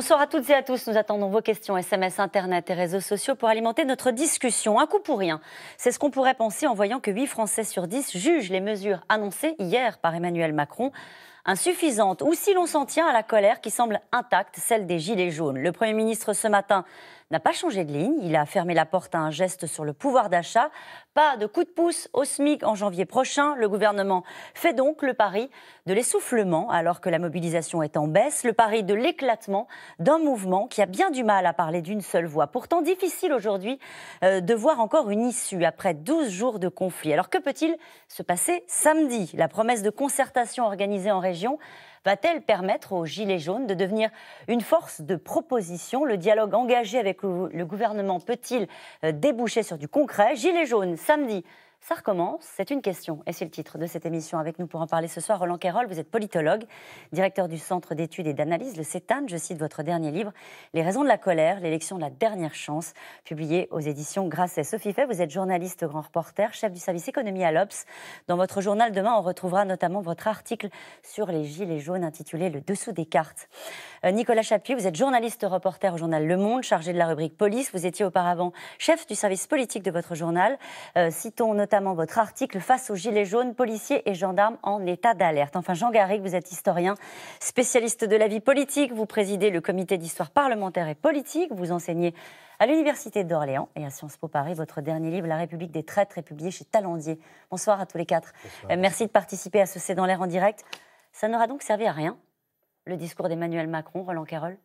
Bonsoir à toutes et à tous. Nous attendons vos questions SMS, Internet et réseaux sociaux pour alimenter notre discussion. Un coup pour rien. C'est ce qu'on pourrait penser en voyant que 8 Français sur 10 jugent les mesures annoncées hier par Emmanuel Macron insuffisantes ou si l'on s'en tient à la colère qui semble intacte, celle des Gilets jaunes. Le Premier ministre ce matin n'a pas changé de ligne. Il a fermé la porte à un geste sur le pouvoir d'achat. Pas de coup de pouce au SMIC en janvier prochain. Le gouvernement fait donc le pari de l'essoufflement alors que la mobilisation est en baisse, le pari de l'éclatement d'un mouvement qui a bien du mal à parler d'une seule voix. Pourtant difficile aujourd'hui euh, de voir encore une issue après 12 jours de conflit. Alors que peut-il se passer samedi La promesse de concertation organisée en région va-t-elle permettre aux Gilets jaunes de devenir une force de proposition Le dialogue engagé avec le gouvernement peut-il euh, déboucher sur du concret Gilets jaunes, samedi ça recommence, c'est une question, et c'est le titre de cette émission. Avec nous pour en parler ce soir, Roland Kerol, vous êtes politologue, directeur du Centre d'études et d'analyse, le CETAN, je cite votre dernier livre, Les raisons de la colère, l'élection de la dernière chance, publié aux éditions Grasset. Sophie Fay, vous êtes journaliste, grand reporter, chef du service économie à l'Obs. Dans votre journal demain, on retrouvera notamment votre article sur les gilets jaunes intitulé Le dessous des cartes. Euh, Nicolas Chapuis, vous êtes journaliste reporter au journal Le Monde, chargé de la rubrique police. Vous étiez auparavant chef du service politique de votre journal. Euh, citons notamment notamment votre article Face aux gilets jaunes, policiers et gendarmes en état d'alerte. Enfin, Jean Garrigue, vous êtes historien, spécialiste de la vie politique. Vous présidez le comité d'histoire parlementaire et politique. Vous enseignez à l'Université d'Orléans et à Sciences Po Paris. Votre dernier livre, La République des traîtres, est publié chez Talandier. Bonsoir à tous les quatre. Euh, merci de participer à ce C'est dans l'air en direct. Ça n'aura donc servi à rien, le discours d'Emmanuel Macron, Roland Carroll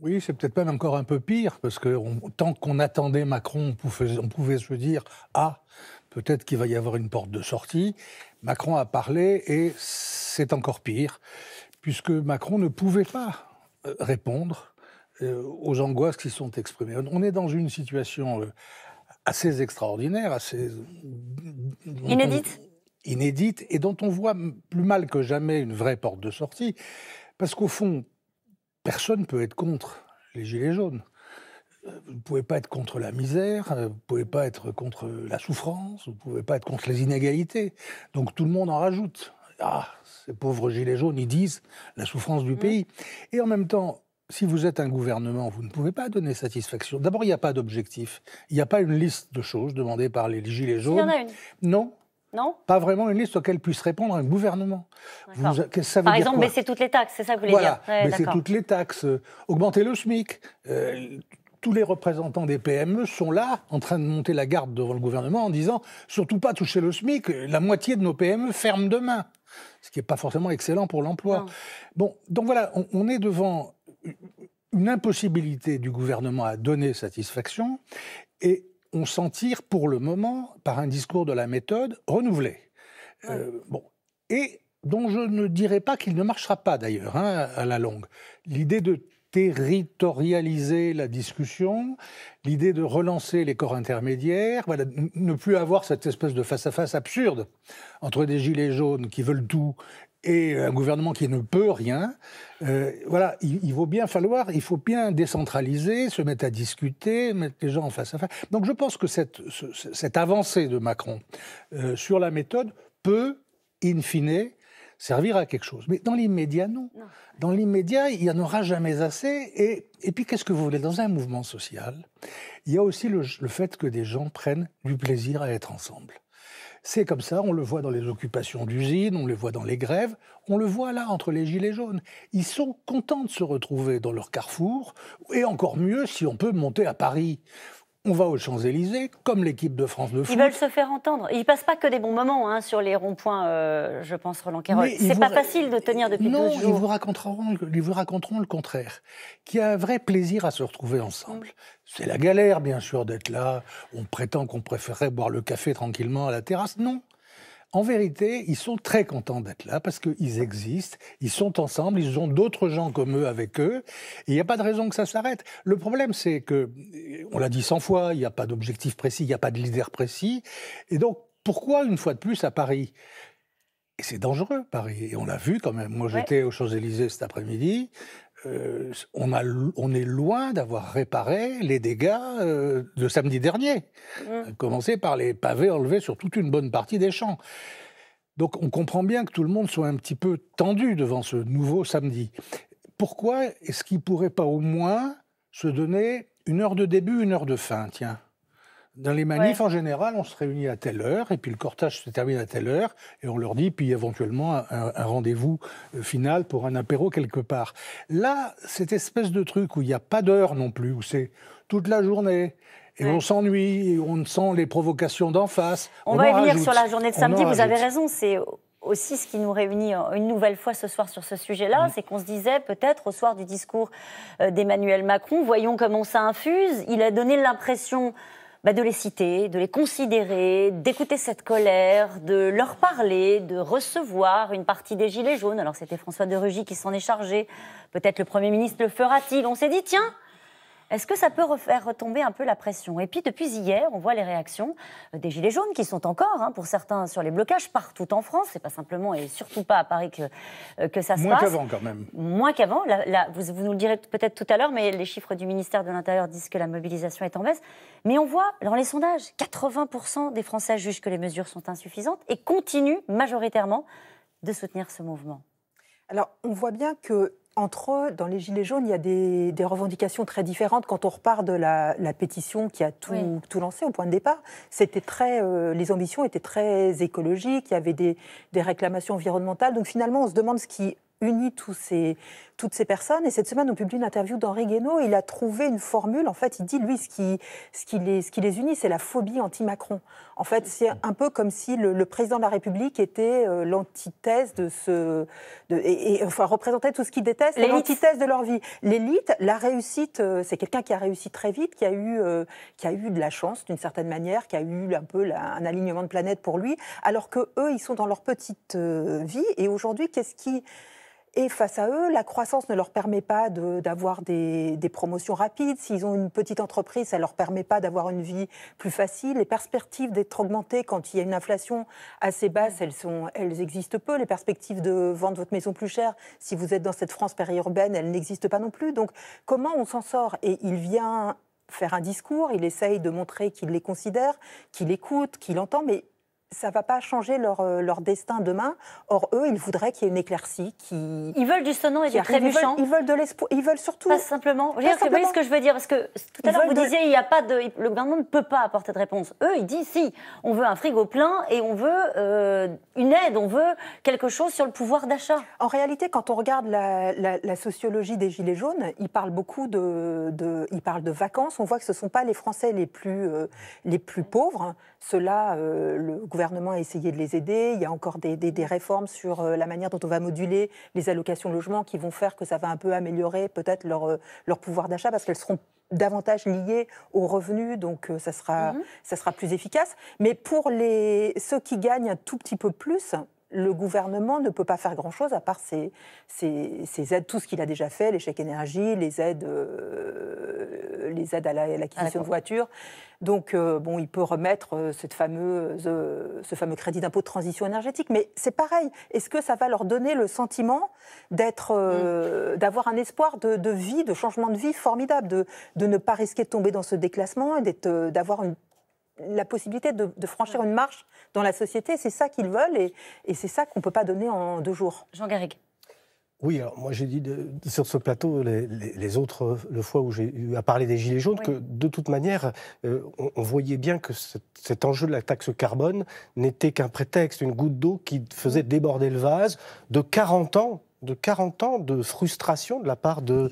oui, c'est peut-être même encore un peu pire, parce que tant qu'on attendait Macron, on pouvait, on pouvait se dire Ah, peut-être qu'il va y avoir une porte de sortie. Macron a parlé et c'est encore pire, puisque Macron ne pouvait pas euh, répondre euh, aux angoisses qui sont exprimées. On est dans une situation euh, assez extraordinaire, assez... Inédite Inédite, et dont on voit plus mal que jamais une vraie porte de sortie, parce qu'au fond, personne ne peut être contre les Gilets jaunes. Euh, vous ne pouvez pas être contre la misère, euh, vous ne pouvez pas être contre la souffrance, vous ne pouvez pas être contre les inégalités. Donc tout le monde en rajoute. Ah, ces pauvres Gilets jaunes, ils disent la souffrance du mm. pays. Et en même temps, si vous êtes un gouvernement, vous ne pouvez pas donner satisfaction. D'abord, il n'y a pas d'objectif. Il n'y a pas une liste de choses demandées par les Gilets jaunes. Il y en a une. Non, pas vraiment une liste auquel puisse répondre un gouvernement. Par exemple, baisser toutes les taxes, c'est ça que vous voulez dire Baisser toutes les taxes, euh, augmenter le SMIC. Euh, tous les représentants des PME sont là, en train de monter la garde devant le gouvernement en disant surtout pas toucher le SMIC, la moitié de nos PME ferme demain. Ce qui n'est pas forcément excellent pour l'emploi. Bon, donc voilà, on, est devant une impossibilité du gouvernement à donner satisfaction et on s'en pour le moment par un discours de la méthode renouvelé. Euh, bon. Et dont je ne dirais pas qu'il ne marchera pas d'ailleurs hein, à la longue. L'idée de territorialiser la discussion, l'idée de relancer les corps intermédiaires, voilà, ne plus avoir cette espèce de face à -face absurde entre des gilets jaunes qui veulent tout et un gouvernement qui ne peut rien. Euh, voilà, il, vaut bien falloir, il faut bien décentraliser, se mettre à discuter, mettre les gens en face à face. Donc je pense que cette, cette avancée de Macron euh, sur la méthode peut, in fine, servir à quelque chose. Mais dans l'immédiat, non. Dans l'immédiat, il n'y en aura jamais assez. Et, et puis, qu'est-ce que vous voulez Dans un mouvement social, il y a aussi le fait que des gens prennent du plaisir à être ensemble. C'est comme ça, on le voit dans les occupations d'usines, on le voit dans les grèves, on le voit là entre les gilets jaunes. Ils sont contents de se retrouver dans leur carrefour, et encore mieux si on peut monter à Paris on va aux Champs-Élysées, comme l'équipe de France de foot. Ils veulent se faire entendre. Ils passent pas que des bons moments hein, sur les ronds-points, euh, je pense, Roland Ce C'est pas facile de tenir depuis non, jours. Non, ils vous raconteront, le contraire. Qu'il y a un vrai plaisir à se retrouver ensemble. C'est la galère, bien sûr, d'être là. On prétend qu'on préférerait boire le café tranquillement à la terrasse. Non, en vérité, ils sont très contents d'être là parce qu'ils existent, ils sont ensemble, ils ont d'autres gens comme eux avec eux, il n'y a pas de raison que ça s'arrête. Le problème, c'est que, on l'a dit 100 fois, il n'y a pas d'objectif précis, il n'y a pas de leader précis, et donc pourquoi une fois de plus à Paris et c'est dangereux, Paris. Et on l'a vu quand même. Moi, j'étais aux Champs-Élysées cet après-midi. Euh, on, est loin d'avoir réparé les dégâts euh, de samedi dernier, mmh. commencer par les pavés enlevés sur toute une bonne partie des champs. Donc on comprend bien que tout le monde soit un petit peu tendu devant ce nouveau samedi. Pourquoi est-ce qu'il ne pourrait pas au moins se donner une heure de début, une heure de fin, tiens dans les manifs, en général, on se réunit à telle heure, et puis le cortège se termine à telle heure, et on leur dit, puis éventuellement, un, rendez-vous euh, final pour un apéro quelque part. Là, cette espèce de truc où il n'y a pas d'heure non plus, où c'est toute la journée, et on s'ennuie, et on sent les provocations d'en face. On, va va venir sur la journée de samedi, vous avez raison, c'est aussi ce qui nous réunit euh, une nouvelle fois ce soir sur ce sujet-là, c'est qu'on se disait peut-être au soir du discours euh, d'Emmanuel Macron, voyons comment ça infuse, il a donné l'impression bah, de les citer, de les considérer, d'écouter cette colère, de leur parler, de recevoir une partie des Gilets jaunes. Alors c'était François de Rugy qui s'en est chargé. Peut-être le Premier ministre le fera-t-il. On s'est dit, tiens, est-ce que ça peut refaire retomber un peu la pression Et puis depuis hier, on voit les réactions euh, des Gilets jaunes qui sont encore, hein, pour certains, sur les blocages partout en France. C'est pas simplement et surtout pas à Paris que, euh, que ça se passe. Moins qu'avant quand même. Moins qu'avant. Vous, vous, nous le direz peut-être tout à l'heure, mais les chiffres du ministère de l'Intérieur disent que la mobilisation est en baisse. Mais on voit dans les sondages, 80% des Français jugent que les mesures sont insuffisantes et continuent majoritairement de soutenir ce mouvement. Alors, on voit bien que entre eux, dans les Gilets jaunes, il y a des, revendications très différentes. Quand on repart de la, pétition qui a tout, lancé au point de départ, c'était très, euh, les ambitions étaient très écologiques, il y avait des réclamations environnementales. Donc finalement, on se demande ce qui unit tous toutes ces personnes. Et cette semaine, on publie une interview d'Henri Guénaud. Il a trouvé une formule. En fait, il dit, lui, ce qui, ce les, ce qui les unit, c'est la phobie anti-Macron. En fait, c'est un peu comme si le, président de la République était euh, l'antithèse de ce. et, enfin, représentait tout ce qu'ils détestent, l'antithèse de leur vie. L'élite, la réussite, euh, c'est quelqu'un qui a réussi très vite, qui a eu, euh, qui a eu de la chance, d'une certaine manière, qui a eu un peu un alignement de planète pour lui, alors que eux, ils sont dans leur petite vie. Et aujourd'hui, qu'est-ce qui et face à eux, la croissance ne leur permet pas d'avoir des, promotions rapides. S'ils ont une petite entreprise, ça ne leur permet pas d'avoir une vie plus facile. Les perspectives d'être augmentées quand il y a une inflation assez basse, mm. elles, sont, elles existent peu. Les perspectives de vendre votre maison plus chère, si vous êtes dans cette France périurbaine, elles n'existent pas non plus. Donc comment on s'en sort Et il vient faire un discours, il essaye de montrer qu'il les considère, qu'il écoute, qu'il entend, mais ça ne va pas changer leur, euh, leur, destin demain. Or, eux, ils voudraient qu'il y ait une éclaircie qui. Ils veulent du sonnant et du trébuchant. Ils, ils veulent, de l'espoir. Ils veulent surtout. Pas simplement. vous voyez ce que je veux dire Parce que tout à l'heure, vous disiez, il y a pas de... le gouvernement ne peut pas apporter de réponse. Eux, ils disent si, on veut un frigo plein et on veut euh, une aide, on veut quelque chose sur le pouvoir d'achat. En réalité, quand on regarde la, sociologie des Gilets jaunes, ils parlent beaucoup de, ils parlent de vacances. On voit que ce ne sont pas les Français les plus, euh, les plus pauvres. Cela, le gouvernement gouvernement a essayé de les aider. Il y a encore des, réformes sur euh, la manière dont on va moduler les allocations logement qui vont faire que ça va un peu améliorer peut-être leur, euh, pouvoir d'achat parce qu'elles seront davantage liées aux revenus, donc euh, ça, sera, mhm. ça sera plus efficace. Mais pour les, ceux qui gagnent un tout petit peu plus, le gouvernement ne peut pas faire grand-chose à part ses, aides, tout ce qu'il a déjà fait, les chèques énergie, les aides, euh, les aides à l'acquisition de voitures. Donc, euh, bon, il peut remettre euh, cette fameuse, ce fameux crédit d'impôt de transition énergétique. Mais c'est pareil. Est-ce que ça va leur donner le sentiment d'être, mm. d'avoir un espoir de, vie, de changement de vie formidable, de, ne pas risquer de tomber dans ce déclassement et d'avoir une la possibilité de, franchir une marche dans la société. C'est ça qu'ils veulent et, c'est ça qu'on ne peut pas donner en deux jours. Jean Garrigue. Oui, alors moi j'ai dit sur ce plateau les, autres le fois où j'ai eu à parler des gilets jaunes que de toute manière euh, on, voyait bien que cet, enjeu de la taxe carbone n'était qu'un prétexte, une goutte d'eau qui faisait mm. déborder le vase de 40 ans de 40 ans de frustration de la part d'une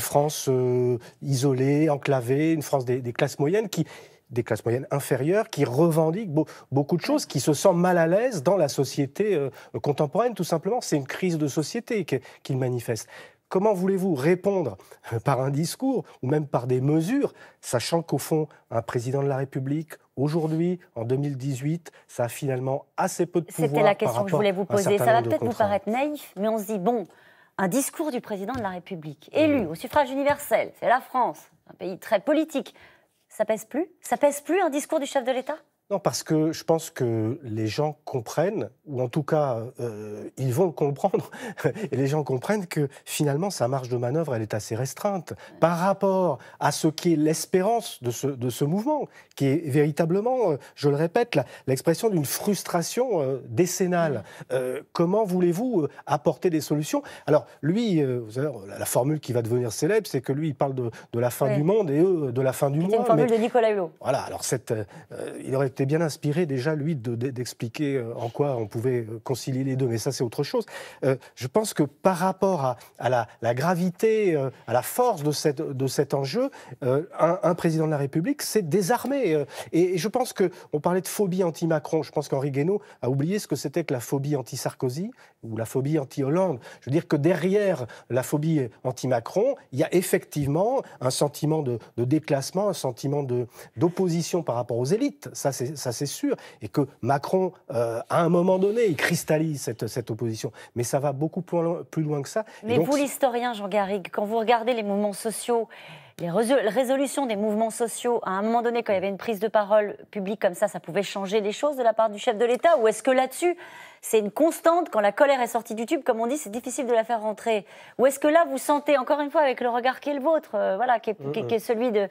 France euh, isolée, enclavée, une France des classes moyennes qui, des classes moyennes inférieures qui revendiquent beaucoup de choses, qui se sentent mal à l'aise dans la société euh, contemporaine, tout simplement. C'est une crise de société qu'ils manifestent. Comment voulez-vous répondre euh, par un discours ou même par des mesures, sachant qu'au fond, un président de la République, aujourd'hui, en 2018, ça a finalement assez peu de pouvoir. C'était la question que je voulais vous poser. Ça va peut-être vous paraître naïf, mais on se dit, bon, un discours du président de la République, élu hmm. au suffrage universel, c'est la France, un pays très politique, ça pèse plus Ça pèse plus un discours du chef de l'État parce que je pense que les gens comprennent, ou en tout cas, euh, ils vont comprendre, et les gens comprennent que finalement, sa marge de manœuvre, elle est assez restreinte par rapport à ce qu'est l'espérance de ce, de mouvement, qui est véritablement, euh, je le répète, l'expression d'une frustration euh, décennale. Mm. comment voulez-vous apporter des solutions Alors, lui, vous la formule qui va devenir célèbre, c'est que lui, il parle de, la fin du monde et eux, de la fin du monde. C'est une formule de Nicolas Hulot. Voilà, alors cette, il aurait été bien inspiré déjà, lui, d'expliquer euh, en quoi on pouvait euh, concilier les deux, mais ça c'est autre chose. Euh, je pense que par rapport à, à la, la, gravité, à la force de, cette, de cet enjeu, un, président de la République s'est désarmé. Et, je pense qu'on parlait de phobie anti-Macron, je pense qu'Henri Guénaud a oublié ce que c'était que la phobie anti-Sarkozy ou la phobie anti-Hollande. Je veux dire que derrière la phobie anti-Macron, il y a effectivement un sentiment de, de déclassement, un sentiment d'opposition par rapport aux élites. Ça c'est ça c'est sûr, et que Macron, euh, à un moment donné, il cristallise cette, opposition. Mais ça va beaucoup plus loin, que ça. Mais vous, l'historien Jean Garrigue, quand vous regardez les mouvements sociaux, les résolutions des mouvements sociaux, à un moment donné, quand il y avait une prise de parole publique comme ça, ça pouvait changer les choses de la part du chef de l'État Ou est-ce que là-dessus, c'est une constante. Quand la colère est sortie du tube, comme on dit, c'est difficile de la faire rentrer. Ou est-ce que là, vous sentez, encore une fois, avec le regard qui est le vôtre, euh, voilà, qui est, celui euh,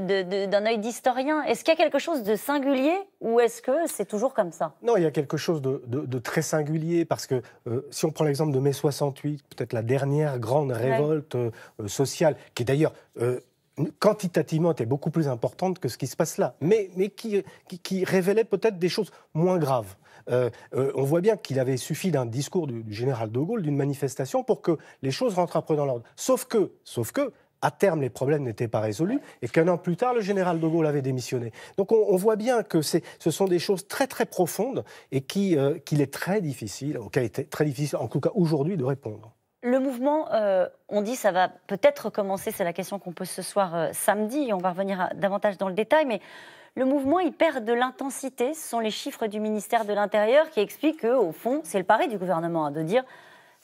d'un de, œil d'historien, est-ce qu'il y a quelque chose de singulier ou est-ce que c'est toujours comme ça Non, il y a quelque chose de, très singulier parce que euh, si on prend l'exemple de mai 68, peut-être la dernière grande révolte sociale, qui d'ailleurs quantitativement était beaucoup plus importante que ce qui se passe là, mais, qui révélait peut-être des choses moins graves. Euh, euh, on voit bien qu'il avait suffi d'un discours du, général de Gaulle, d'une manifestation, pour que les choses rentrent après dans l'ordre. Sauf que, sauf que, à terme, les problèmes n'étaient pas résolus et qu'un an plus tard, le général de Gaulle avait démissionné. Donc on, voit bien que ce sont des choses très très profondes et euh, qu'il est très difficile, été très difficile, en tout cas aujourd'hui, de répondre. Le mouvement, on dit, ça va peut-être commencer, c'est la question qu'on pose ce soir samedi, on va revenir davantage dans le détail, mais le mouvement il perd de l'intensité. Ce sont les chiffres du ministère de l'Intérieur qui expliquent que, au fond, c'est le pari du gouvernement hein, de dire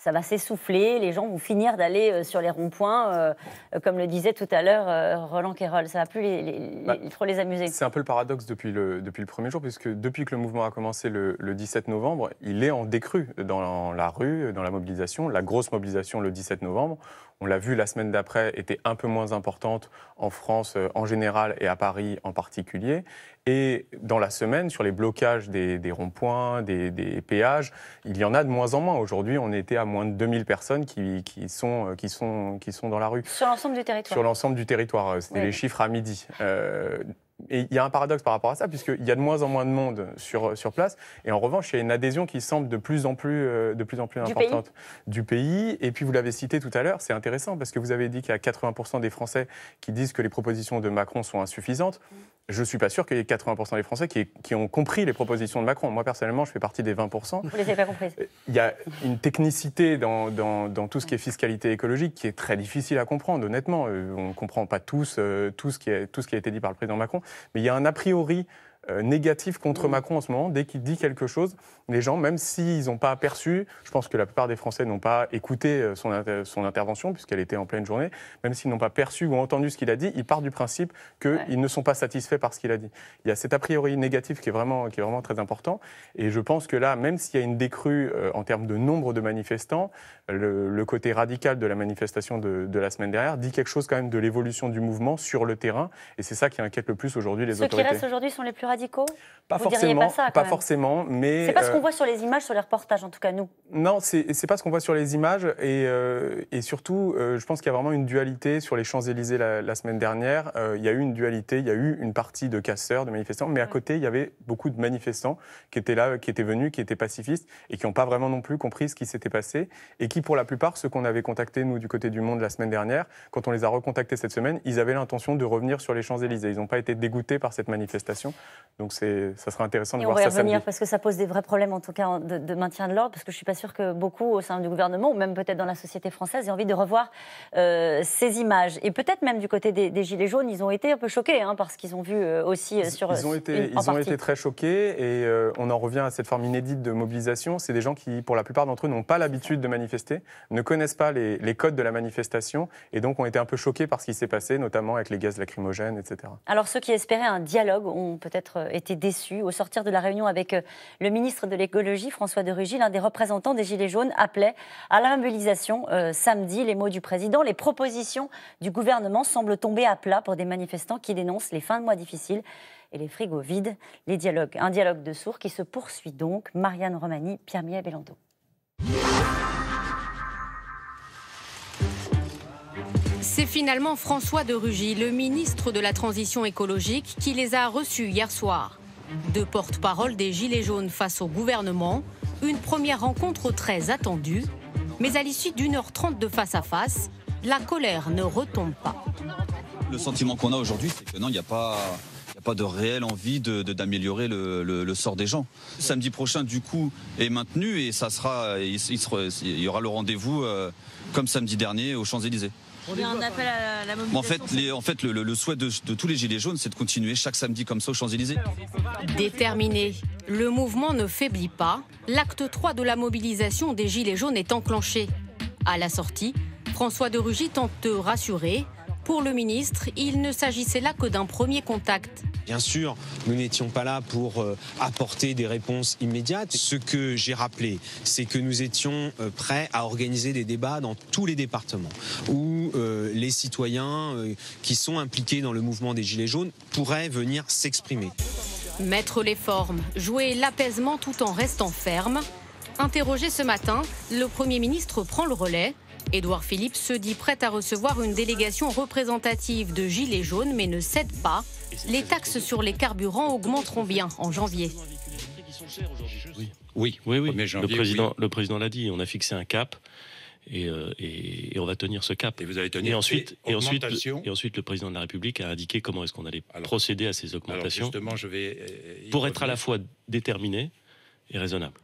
ça va s'essouffler, les gens vont finir d'aller euh, sur les ronds-points, euh, euh, comme le disait tout à l'heure Roland Kerol. Ça va plus les, bah, les, amuser. C'est un peu le paradoxe depuis le, depuis le premier jour, puisque depuis que le mouvement a commencé le, le 17 novembre, il est en décrue dans la rue, dans la mobilisation. La grosse mobilisation le 17 novembre, on l'a vu la semaine d'après, était un peu moins importante en France euh, en général et à Paris en particulier. Et dans la semaine, sur les blocages des, ronds-points, des, péages, il y en a de moins en moins. Aujourd'hui, on était à moins de 2000 personnes qui, sont, euh, qui, sont, qui sont dans la rue. Sur l'ensemble du territoire Sur l'ensemble du territoire. Euh, c'était les chiffres à midi il y a un paradoxe par rapport à ça, puisqu'il y a de moins en moins de monde sur, place. Et en revanche, il y a une adhésion qui semble de plus en plus, euh, de plus, en plus importante du pays. Et puis, vous l'avez cité tout à l'heure, c'est intéressant, parce que vous avez dit qu'il y a 80% des Français qui disent que les propositions de Macron sont insuffisantes je ne suis pas sûr qu'il y ait 80% des Français qui, ont compris les propositions de Macron. Moi, personnellement, je fais partie des 20%. Vous ne les avez pas comprises. Il y a une technicité dans, tout ce qui est fiscalité écologique qui est très difficile à comprendre, honnêtement. Euh, on ne comprend pas tous euh, tout ce qui a été dit par le président Macron, mais il y a un a priori euh, négatif contre mm. Macron en ce moment. Dès qu'il dit quelque chose, les gens, même s'ils n'ont pas aperçu, je pense que la plupart des Français n'ont pas écouté euh, son, son intervention, puisqu'elle était en pleine journée, même s'ils n'ont pas perçu ou entendu ce qu'il a dit, ils partent du principe qu'ils ne sont pas satisfaits par ce qu'il a dit. Il y a cet a priori négatif qui est vraiment, qui est vraiment très important. Et je pense que là, même s'il y a une décrue euh, en termes de nombre de manifestants, le, côté radical de la manifestation de, la semaine dernière dit quelque chose quand même de l'évolution du mouvement sur le terrain. Et c'est ça qui inquiète le plus aujourd'hui les autorités. Ceux qui restent aujourd'hui sont les plus pas forcément, pas, forcément, mais c'est pas ce qu'on euh, voit sur les images, sur les reportages en tout cas nous. Non, c'est pas ce qu'on voit sur les images et, euh, et surtout, euh, je pense qu'il y a vraiment une dualité sur les Champs Élysées la, semaine dernière. il y a eu une dualité, il y a eu une partie de casseurs, de manifestants, mais à côté il y avait beaucoup de manifestants qui étaient là, qui étaient venus, qui étaient pacifistes et qui n'ont pas vraiment non plus compris ce qui s'était passé et qui pour la plupart ceux qu'on avait contactés nous du côté du Monde la semaine dernière, quand on les a recontactés cette semaine, ils avaient l'intention de revenir sur les Champs Élysées. Ils n'ont pas été dégoûtés par cette manifestation. Donc c'est, ça sera intéressant de voir ça. On va y revenir parce que ça pose des vrais problèmes en tout cas de, maintien de l'ordre, parce que je suis pas sûre que beaucoup au sein du gouvernement ou même peut-être dans la société française aient envie de revoir euh, ces images. Et peut-être même du côté des, gilets jaunes, ils ont été un peu choqués hein, parce qu'ils ont vu euh, aussi euh, sur. Ils ont été, ils ont été très choqués et on en revient à cette forme inédite de mobilisation. C'est des gens qui, pour la plupart d'entre eux, n'ont pas l'habitude de manifester, ne connaissent pas les codes de la manifestation et donc ont été un peu choqués par ce qui s'est passé, notamment avec les gaz lacrymogènes, etc. Alors ceux qui espéraient un dialogue ont peut-être peut déçus. Au sortir de la réunion avec euh, le ministre de l'écologie, François de Rugy, l'un des représentants des Gilets jaunes appelait à la mobilisation euh, samedi. Les mots du président, les propositions du gouvernement semblent tomber à plat pour des manifestants qui dénoncent les fins de mois difficiles et les frigos vides. Les dialogues, un dialogue de sourds qui se poursuit donc. Marianne Romani, Pierre et Bellando. C'est finalement François de Rugy, le ministre de la Transition écologique, qui les a reçus hier soir. Deux porte-parole des Gilets jaunes face au gouvernement, une première rencontre très attendue, mais à l'issue d'une heure trente de face à face, la colère ne retombe pas. Le sentiment qu'on a aujourd'hui, c'est que non, il n'y a pas de réelle envie d'améliorer le, sort des gens. Samedi prochain, du coup, est maintenu et ça sera, il, y aura le rendez-vous euh, comme samedi dernier aux Champs-Élysées. En fait, le, souhait de, tous les Gilets jaunes, c'est de continuer chaque samedi comme ça aux Champs-Élysées. Déterminé, le mouvement ne faiblit pas. L'acte 3 de la mobilisation des Gilets jaunes est enclenché. À la sortie, François de Rugy tente de rassurer pour le ministre, il ne s'agissait là que d'un premier contact. Bien sûr, nous n'étions pas là pour euh, apporter des réponses immédiates. Ce que j'ai rappelé, c'est que nous étions euh, prêts à organiser des débats dans tous les départements où euh, les citoyens qui sont impliqués dans le mouvement des Gilets jaunes pourraient venir s'exprimer. Mettre les formes, jouer l'apaisement tout en restant ferme. Interrogé ce matin, le Premier ministre prend le relais. Édouard Philippe se dit prêt à recevoir une délégation représentative de Gilets jaunes, mais ne cède pas. Les taxes sur les carburants augmenteront bien en janvier. Oui, oui, oui. le président l'a dit, on a fixé un cap. Et, euh, on va tenir ce cap. Et vous allez tenir. ensuite, et ensuite, le président de la République a indiqué comment est-ce qu'on allait procéder à ces augmentations. Euh, pour être à la fois déterminé et raisonnable.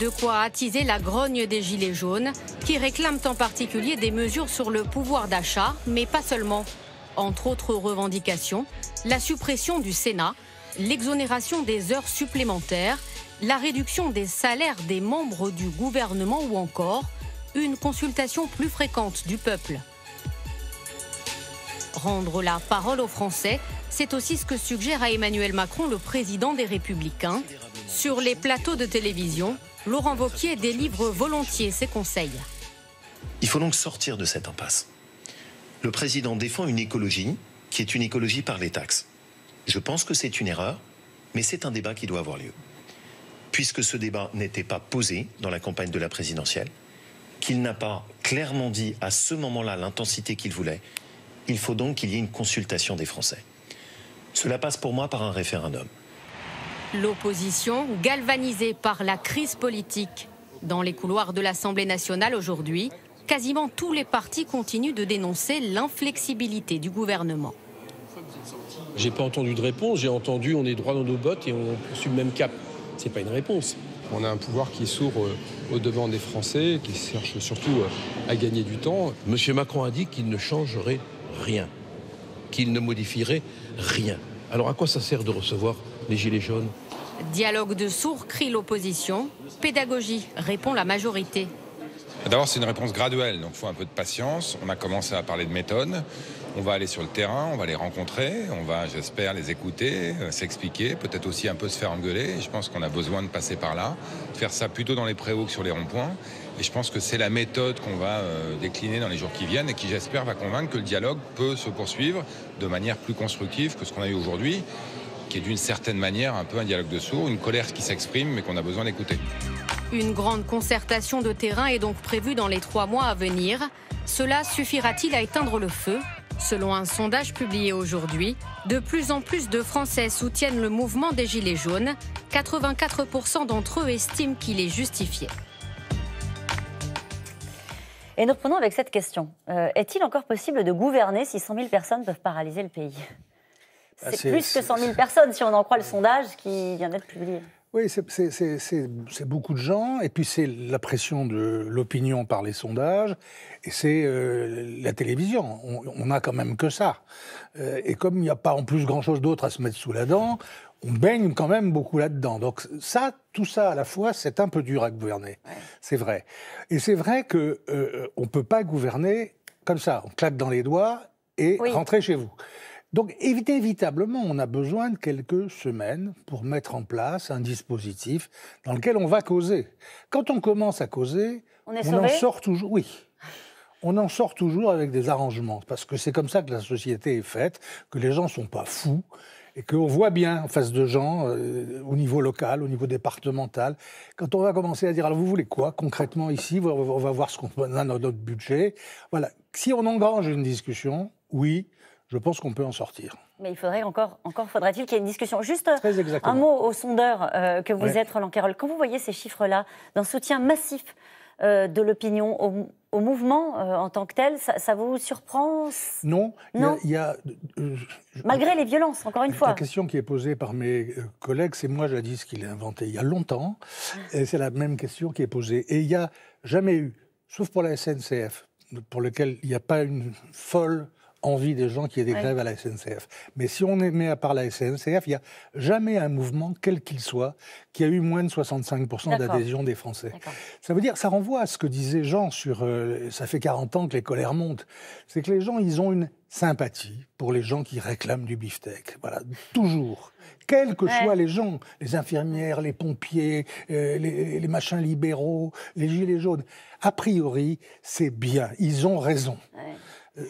De quoi attiser la grogne des Gilets jaunes, qui réclament en particulier des mesures sur le pouvoir d'achat, mais pas seulement. Entre autres revendications, la suppression du Sénat, l'exonération des heures supplémentaires, la réduction des salaires des membres du gouvernement ou encore une consultation plus fréquente du peuple. Rendre la parole aux Français, c'est aussi ce que suggère à Emmanuel Macron le président des Républicains sur les plateaux de télévision Laurent Vauquier délivre volontiers ses conseils. Il faut donc sortir de cette impasse. Le président défend une écologie qui est une écologie par les taxes. Je pense que c'est une erreur, mais c'est un débat qui doit avoir lieu. Puisque ce débat n'était pas posé dans la campagne de la présidentielle, qu'il n'a pas clairement dit à ce moment-là l'intensité qu'il voulait, il faut donc qu'il y ait une consultation des Français. Cela passe pour moi par un référendum. L'opposition, galvanisée par la crise politique dans les couloirs de l'Assemblée nationale aujourd'hui, quasiment tous les partis continuent de dénoncer l'inflexibilité du gouvernement. J'ai pas entendu de réponse, j'ai entendu on est droit dans nos bottes et on suit le même cap. C'est pas une réponse. On a un pouvoir qui s'ouvre euh, au devant des Français, qui cherche surtout euh, à gagner du temps. Monsieur Macron a dit qu'il ne changerait rien, qu'il ne modifierait rien. Alors à quoi ça sert de recevoir les Gilets jaunes. Dialogue de sourds, crie l'opposition. Pédagogie, répond la majorité. D'abord, c'est une réponse graduelle, donc il faut un peu de patience. On a commencé à parler de méthode. On va aller sur le terrain, on va les rencontrer, on va, j'espère, les écouter, euh, s'expliquer, peut-être aussi un peu se faire engueuler. Je pense qu'on a besoin de passer par là, faire ça plutôt dans les préaux que sur les ronds-points. Et je pense que c'est la méthode qu'on va euh, décliner dans les jours qui viennent et qui, j'espère, va convaincre que le dialogue peut se poursuivre de manière plus constructive que ce qu'on a eu aujourd'hui qui est d'une certaine manière un peu un dialogue de sourds, une colère qui s'exprime mais qu'on a besoin d'écouter. Une grande concertation de terrain est donc prévue dans les trois mois à venir. Cela suffira-t-il à éteindre le feu Selon un sondage publié aujourd'hui, de plus en plus de Français soutiennent le mouvement des Gilets jaunes. 84% d'entre eux estiment qu'il est justifié. Et nous reprenons avec cette question. Euh, est-il encore possible de gouverner si 100 000 personnes peuvent paralyser le pays ah, c'est plus que 100 000 personnes, si on en croit le sondage qui vient d'être publié. Oui, c'est beaucoup de gens, et puis c'est la pression de l'opinion par les sondages, et c'est euh, la télévision. On, n'a quand même que ça. Euh, et comme il n'y a pas en plus grand-chose d'autre à se mettre sous la dent, on baigne quand même beaucoup là-dedans. Donc ça, tout ça à la fois, c'est un peu dur à gouverner. C'est vrai. Et c'est vrai que ne euh, on peut pas gouverner comme ça. On claque dans les doigts et rentrez chez vous. Donc inévitablement, on a besoin de quelques semaines pour mettre en place un dispositif dans lequel on va causer. Quand on commence à causer, on, en sort toujours. Oui. On en sort toujours avec des arrangements, parce que c'est comme ça que la société est faite, que les gens ne sont pas fous, et qu'on voit bien en face de gens, euh, au niveau local, au niveau départemental, quand on va commencer à dire, alors vous voulez quoi concrètement ici, on va voir ce qu'on a dans notre budget. Voilà, si on engrange une discussion, oui, je pense qu'on peut en sortir. Mais il faudrait encore, encore faudrait il qu'il y ait une discussion. Juste euh, un mot au sondeur euh, que vous êtes, Roland Quand vous voyez ces chiffres-là, d'un soutien massif euh, de l'opinion au, mouvement en tant que tel, ça, vous surprend Non. non. Y a, Malgré les violences, encore une fois. La question qui est posée par mes collègues, c'est moi, Jadis, qui l'ai inventé il y a longtemps. et c'est la même question qui est posée. Et il n'y a jamais eu, sauf pour la SNCF, pour lequel il n'y a pas une folle envie des gens qui y ait des grèves à la SNCF. Mais si on met à part la SNCF, il n'y a jamais un mouvement, quel qu'il soit, qui a eu moins de 65% d'adhésion des Français. Ça veut dire, ça renvoie à ce que disait Jean sur euh, ça fait 40 ans que les colères montent. C'est que les gens, ils ont une sympathie pour les gens qui réclament du beefsteak. Voilà, toujours. Quels que soient les gens, les infirmières, les pompiers, euh, les, machins libéraux, les gilets jaunes, a priori, c'est bien, ils ont raison.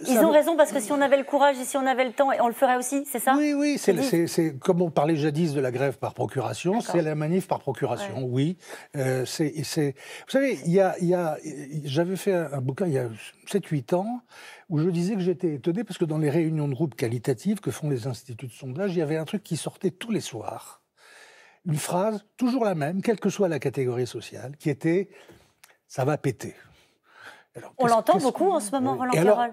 Ils ont raison parce que si on avait le courage et si on avait le temps, on le ferait aussi, c'est ça Oui, oui, c'est comme on parlait jadis de la grève par procuration, c'est la manif par procuration, oui. Euh, vous savez, il y j'avais fait un bouquin il y a 7-8 ans où je disais que j'étais étonné parce que dans les réunions de groupe qualitatives que font les instituts de sondage, il y avait un truc qui sortait tous les soirs. Une phrase, toujours la même, quelle que soit la catégorie sociale, qui était ⁇ ça va péter ⁇ on l'entend beaucoup en ce moment, Roland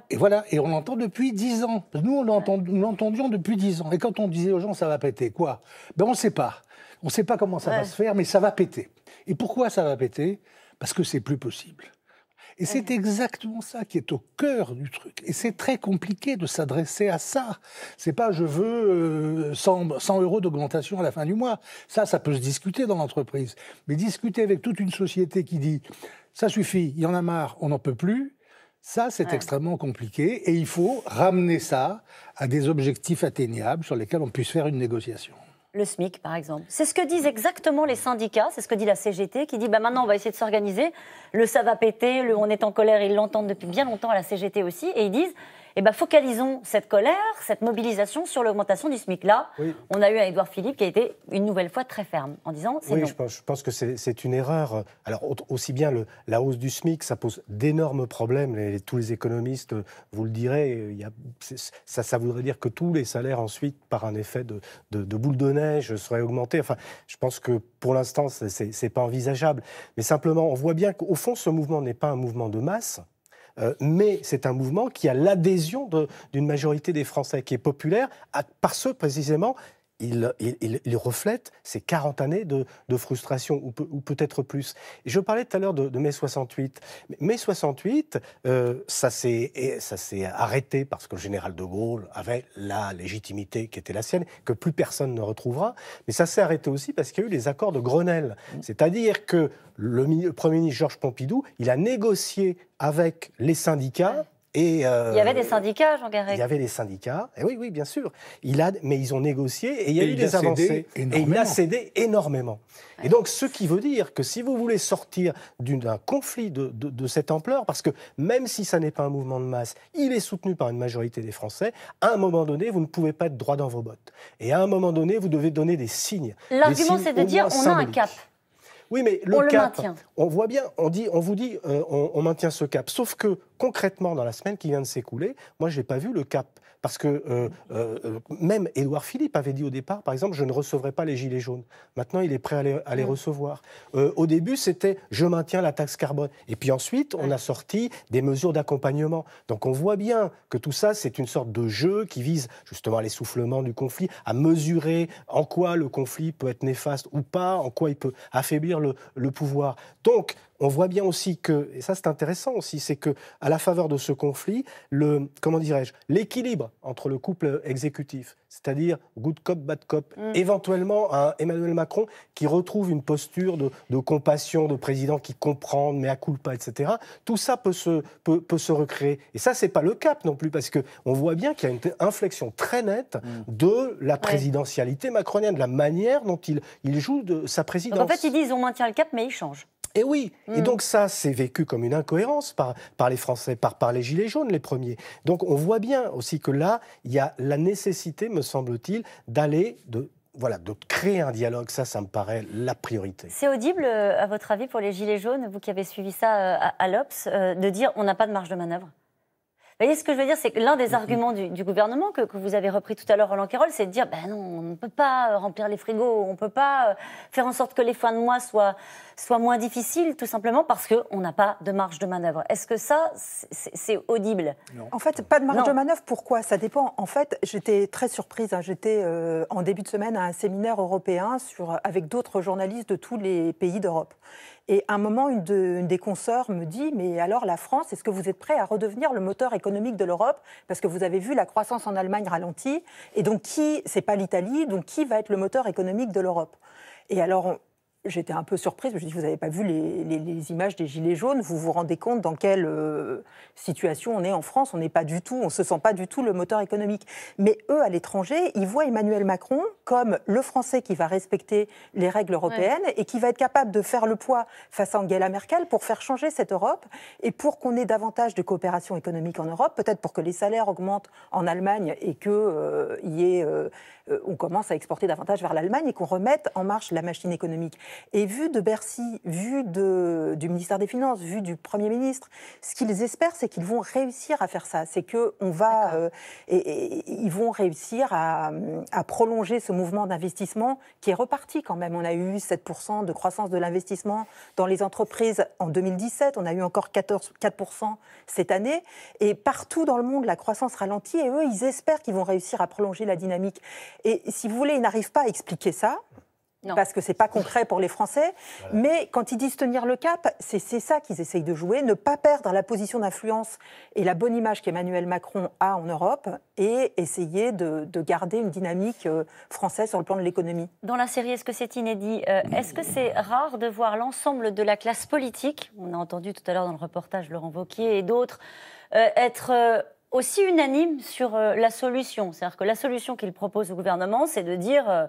et Et voilà, et on l'entend depuis dix ans. Nous, on l'entendions depuis dix ans. Et quand on disait aux gens, ça va péter, quoi Ben, on ne sait pas. On ne sait pas comment ça va se faire, mais ça va péter. Et pourquoi ça va péter Parce que c'est plus possible. Et c'est exactement ça qui est au cœur du truc. Et c'est très compliqué de s'adresser à ça. C'est pas je veux 100, euh, 100 euros d'augmentation à la fin du mois. Ça, ça peut se discuter dans l'entreprise. Mais discuter avec toute une société qui dit ça suffit, il y en a marre, on n'en peut plus. Ça, c'est extrêmement compliqué et il faut ramener ça à des objectifs atteignables sur lesquels on puisse faire une négociation. Le SMIC, par exemple. C'est ce que disent exactement les syndicats, c'est ce que dit la CGT, qui dit bah, maintenant on va essayer de s'organiser. Le ça va péter, on est en colère, ils l'entendent depuis bien longtemps à la CGT aussi, et ils disent eh ben, focalisons cette colère, cette mobilisation sur l'augmentation du SMIC. Là, on a eu un Édouard Philippe qui a été une nouvelle fois très ferme en disant c'est Oui, non. Je, pense, je, pense, que c'est une erreur. Alors, aussi bien le, la hausse du SMIC, ça pose d'énormes problèmes. Les, tous les économistes vous le diraient. Il y ça, ça voudrait dire que tous les salaires, ensuite, par un effet de, de boule de neige, seraient augmentés. Enfin, je pense que pour l'instant, c'est pas envisageable. Mais simplement, on voit bien qu'au fond, ce mouvement n'est pas un mouvement de masse. Euh, mais c'est un mouvement qui a l'adhésion d'une majorité des Français, qui est populaire par ce précisément il, reflète ces 40 années de, frustration, ou, peut-être plus. je parlais tout à l'heure de, mai 68. Mai 68, euh, ça s'est arrêté parce que le général de Gaulle avait la légitimité qui était la sienne, que plus personne ne retrouvera. Mais ça s'est arrêté aussi parce qu'il y a eu les accords de Grenelle. C'est-à-dire que le, le Premier ministre Georges Pompidou, il a négocié avec les syndicats euh, il y avait des syndicats, Jean Garrigue. Il y avait des syndicats. Et oui, oui, bien sûr. Il a, mais ils ont négocié et il y a eu des avancées. Et il a cédé énormément. Et donc, ce qui veut dire que si vous voulez sortir d'un conflit de, cette ampleur, parce que même si ça n'est pas un mouvement de masse, il est soutenu par une majorité des Français. À un moment donné, vous ne pouvez pas être droit dans vos bottes. Et à un moment donné, vous devez donner des signes. L'argument, c'est de dire on a un cap. Oui, mais le on cap, on voit bien, on, dit, on vous dit, euh, on, on maintient ce cap. Sauf que concrètement, dans la semaine qui vient de s'écouler, moi, je n'ai pas vu le cap parce que euh, euh, euh, même Édouard Philippe avait dit au départ, par exemple, je ne recevrai pas les gilets jaunes. Maintenant, il est prêt à les, mm. recevoir. au début, c'était je maintiens la taxe carbone. Et puis ensuite, on a sorti des mesures d'accompagnement. Donc on voit bien que tout ça, c'est une sorte de jeu qui vise justement à l'essoufflement du conflit, à mesurer en quoi le conflit peut être néfaste ou pas, en quoi il peut affaiblir le, le pouvoir. Donc, on voit bien aussi que, et ça c'est intéressant aussi, c'est que à la faveur de ce conflit, le comment dirais-je, l'équilibre entre le couple exécutif, c'est-à-dire good cop bad cop, mm. éventuellement un Emmanuel Macron qui retrouve une posture de, compassion, de président qui comprend, mais à pas, etc. Tout ça peut se peut, se recréer. Et ça c'est pas le cap non plus parce que on voit bien qu'il y a une inflexion très nette mm. de la présidentialité macronienne, de la manière dont il il joue de sa présidence. en fait ils disent on maintient le cap mais ils changent. Et oui, et mm. donc ça, c'est vécu comme une incohérence par, par les Français, par, par les Gilets jaunes, les premiers. Donc on voit bien aussi que là, il y a la nécessité, me semble-t-il, d'aller, de voilà, de créer un dialogue, ça, ça me paraît la priorité. C'est audible, euh, à votre avis, pour les Gilets jaunes, vous qui avez suivi ça euh, à, l'OPS, euh, de dire on n'a pas de marge de manœuvre vous voyez ce que je veux dire, c'est que l'un des mhm. arguments du, gouvernement que, vous avez repris tout à l'heure, Roland Kerrol, c'est de dire, ben non, on ne peut pas euh, remplir les frigos, on ne peut pas euh, faire en sorte que les fins de mois soient, moins difficiles, tout simplement parce qu'on n'a pas de marge de manœuvre. Est-ce que ça, c'est audible En fait, pas de marge de manœuvre, pourquoi Ça dépend. En fait, j'étais très surprise. Hein. J'étais euh, en début de semaine à un séminaire européen avec d'autres journalistes de tous les pays d'Europe. Et à un moment, une, des consorts me dit, mais alors la France, est-ce que vous êtes prêt à redevenir le moteur économique de l'Europe Parce que vous avez vu la croissance en Allemagne ralentie. Et donc, qui, c'est pas l'Italie, donc qui va être le moteur économique de l'Europe Et alors, j'étais un peu surprise. Je dis, vous n'avez pas vu les, images des gilets jaunes. Vous vous rendez compte dans quelle euh, situation on est en France On n'est pas du tout, on se sent pas du tout le moteur économique. Mais eux, à l'étranger, ils voient Emmanuel Macron comme le Français qui va respecter les règles européennes et qui va être capable de faire le poids face à Angela Merkel pour faire changer cette Europe et pour qu'on ait davantage de coopération économique en Europe, peut-être pour que les salaires augmentent en Allemagne et que euh, euh, on commence à exporter davantage vers l'Allemagne et qu'on remette en marche la machine économique. Et vu de Bercy, vu du ministère des Finances, vu du Premier ministre, ce qu'ils espèrent, c'est qu'ils vont réussir à faire ça. C'est que va, euh, et, ils vont réussir à, prolonger ce mouvement d'investissement qui est reparti quand même. On a eu 7% de croissance de l'investissement dans les entreprises en 2017. On a eu encore 4% cette année. Et partout dans le monde, la croissance ralentit. Et eux, ils espèrent qu'ils vont réussir à prolonger la dynamique. Et si vous voulez, ils n'arrivent pas à expliquer ça. Parce que c'est pas concret pour les Français. Mais quand ils disent tenir le cap, c'est ça qu'ils essayent de jouer, ne pas perdre la position d'influence et la bonne image qu'Emmanuel Macron a en Europe et essayer de, de, garder une dynamique euh, française sur le plan de l'économie. Dans la série, est-ce que c'est inédit euh, Est-ce que c'est rare de voir l'ensemble de la classe politique On a entendu tout à l'heure dans le reportage Laurent Vauquier et d'autres euh, être aussi unanime sur euh, la solution. C'est-à-dire que la solution qu'il propose au gouvernement, c'est de dire il euh,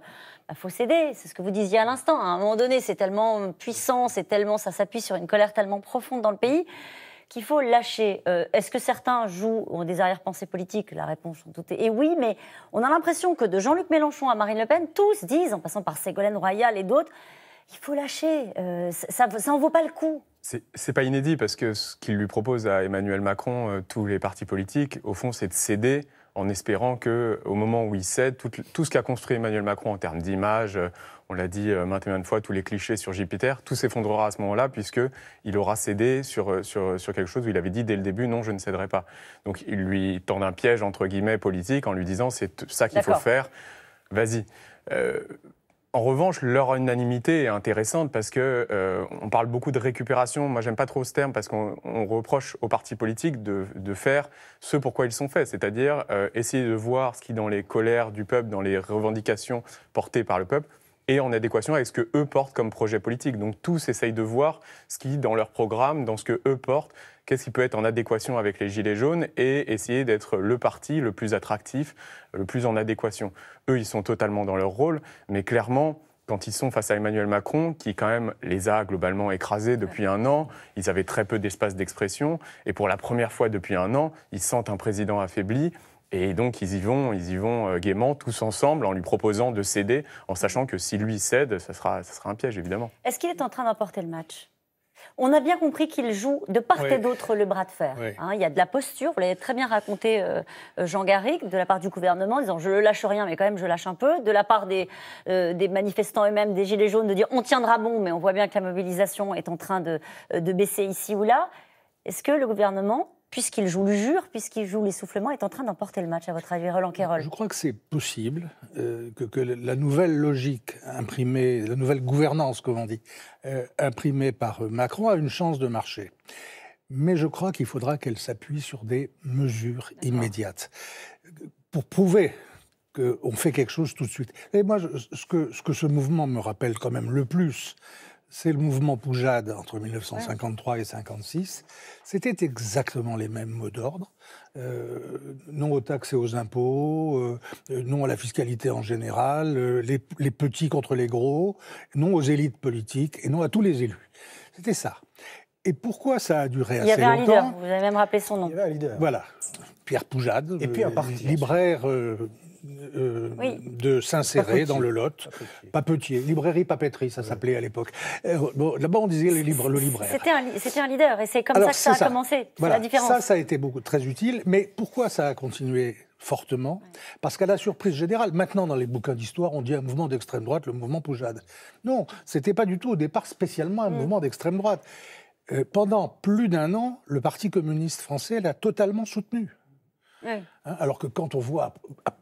bah, faut céder. C'est ce que vous disiez à l'instant. À un moment donné, c'est tellement puissant, c'est tellement, ça s'appuie sur une colère tellement profonde dans le pays qu'il faut lâcher. Euh, est-ce que certains jouent des arrière-pensées politiques La réponse, en tout est oui, mais on a l'impression que de Jean-Luc Mélenchon à Marine Le Pen, tous disent, en passant par Ségolène Royal et d'autres, il faut lâcher. ça n'en vaut pas le coup. C'est pas inédit parce que ce qu'il lui propose à Emmanuel Macron, euh, tous les partis politiques, au fond, c'est de céder en espérant que, au moment où il cède, tout, ce qu'a construit Emmanuel Macron en termes d'image, euh, on l'a dit euh, maintes et maintes fois, tous les clichés sur Jupiter, tout s'effondrera à ce moment-là puisque il aura cédé sur, sur, sur, quelque chose où il avait dit dès le début non, je ne céderai pas. Donc il lui tend un piège entre guillemets politique en lui disant c'est ça qu'il faut faire, vas-y. En revanche, leur unanimité est intéressante parce que euh, on parle beaucoup de récupération. Moi, j'aime pas trop ce terme parce qu'on reproche aux partis politiques de, faire ce pour quoi ils sont faits, c'est-à-dire euh, essayer de voir ce qui, dans les colères du peuple, dans les revendications portées par le peuple, et en adéquation avec ce que eux portent comme projet politique. Donc tous essayent de voir ce qui, dans leur programme, dans ce que eux portent, qu'est-ce qui peut être en adéquation avec les Gilets jaunes et essayer d'être le parti le plus attractif, le plus en adéquation. Eux, ils sont totalement dans leur rôle, mais clairement, quand ils sont face à Emmanuel Macron, qui quand même les a globalement écrasés depuis un an, ils avaient très peu d'espace d'expression, et pour la première fois depuis un an, ils sentent un président affaibli. Et donc ils y vont, ils y vont euh, gaiement tous ensemble en lui proposant de céder, en sachant que si lui cède, ça sera, ça sera un piège évidemment. Est-ce qu'il est en train d'emporter le match on a bien compris qu'il joue de part et d'autre le bras de fer. Hein. il y a de la posture, vous l'avez très bien raconté, euh, euh, Jean Garrigue, de la part du gouvernement, disant je ne lâche rien, mais quand même je lâche un peu. De la part euh, des, manifestants eux-mêmes, des Gilets jaunes, de dire on tiendra bon, mais on voit bien que la mobilisation est en train de baisser ici ou là. Est-ce que le gouvernement puisqu'il joue jure, puisqu'il joue l'essoufflement, est en train d'emporter le match, à votre avis, Roland Kerol. Je crois que c'est possible euh, que, la nouvelle logique imprimée, la nouvelle gouvernance, comme on dit, euh, imprimée par Macron a une chance de marcher. Mais je crois qu'il faudra qu'elle s'appuie sur des mesures immédiates pour prouver qu'on fait quelque chose tout de suite. Et moi, ce que ce, que ce mouvement me rappelle quand même le plus, c'est le mouvement Poujade entre 1953 et 1956. C'était exactement les mêmes mots d'ordre. Euh, non aux taxes et aux impôts, euh, non à la fiscalité en général, euh, les, petits contre les gros, non aux élites politiques et non à tous les élus. C'était ça. Et pourquoi ça a duré assez longtemps Il y avait un leader, vous avez même rappelé son nom. Il y avait un leader. Voilà, Pierre Poujade, et puis libraire euh, de s'insérer dans le Lot. Papetier, librairie papeterie, ça s'appelait à l'époque. Euh, d'abord on disait le, libraire. C'était un, leader et c'est comme ça que ça, a commencé. Voilà. La différence. Ça, ça a été beaucoup, très utile. Mais pourquoi ça a continué fortement, parce qu'à la surprise générale, maintenant dans les bouquins d'histoire, on dit un mouvement d'extrême droite, le mouvement Poujade. Non, c'était pas du tout au départ spécialement un mm. mouvement d'extrême droite. Euh, pendant plus d'un an, le Parti communiste français l'a totalement soutenu. Oui. Hein, alors que quand on voit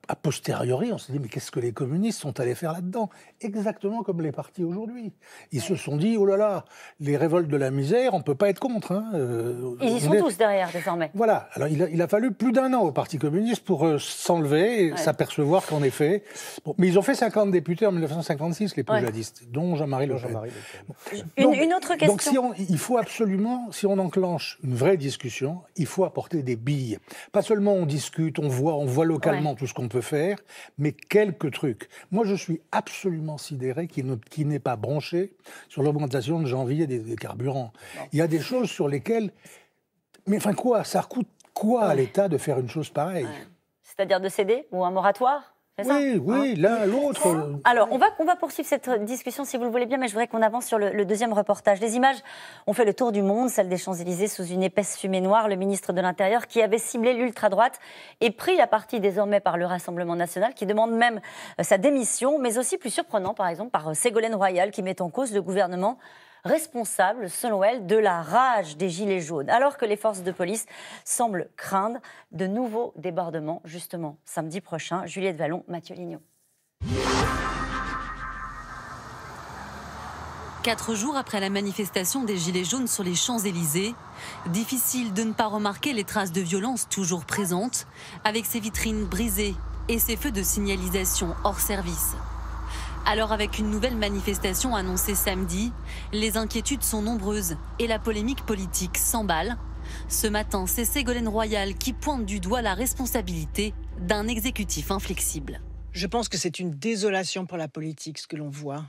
a posteriori, on se dit mais qu'est-ce que les communistes sont allés faire là-dedans Exactement comme les partis aujourd'hui. Ils se sont dit oh là là, les révoltes de la misère, on ne peut pas être contre. Hein, euh, ils sont tous derrière désormais. Voilà. Alors il a, fallu plus d'un an au Parti communiste pour euh, s'enlever et s'apercevoir qu'en effet. mais ils ont fait 50 députés en 1956, les populistes, dont Jean-Marie Le Pen. Une, autre question. Donc il faut absolument, si on enclenche une vraie discussion, il faut apporter des billes. Pas seulement on discute on voit, on voit localement tout ce qu'on peut faire, mais quelques trucs. Moi, je suis absolument sidéré qu'il n'est pas branché sur l'augmentation de janvier des, carburants. Il y a des choses sur lesquelles... Mais enfin quoi Ça coûte quoi à l'État de faire une chose pareille C'est-à-dire de céder ou un moratoire oui, oui, hein l'un, l'autre. Alors, on va, va poursuivre cette discussion si vous le voulez bien, mais je voudrais qu'on avance sur le, deuxième reportage. Les images ont fait le tour du monde, celle des Champs-Élysées sous une épaisse fumée noire. Le ministre de l'Intérieur, qui avait ciblé l'ultra-droite, est pris à partie désormais par le Rassemblement national, qui demande même euh, sa démission, mais aussi plus surprenant, par exemple, par euh, Ségolène Royal, qui met en cause le gouvernement responsable, selon elle, de la rage des Gilets jaunes, alors que les forces de police semblent craindre de nouveaux débordements, justement samedi prochain. Juliette Vallon, Mathieu Lignot. Quatre jours après la manifestation des Gilets jaunes sur les Champs-Élysées, difficile de ne pas remarquer les traces de violence toujours présentes, avec ses vitrines brisées et ses feux de signalisation hors service. Alors avec une nouvelle manifestation annoncée samedi, les inquiétudes sont nombreuses et la polémique politique s'emballe. Ce matin, c'est Ségolène Royal qui pointe du doigt la responsabilité d'un exécutif inflexible. Je pense que c'est une désolation pour la politique ce que l'on voit.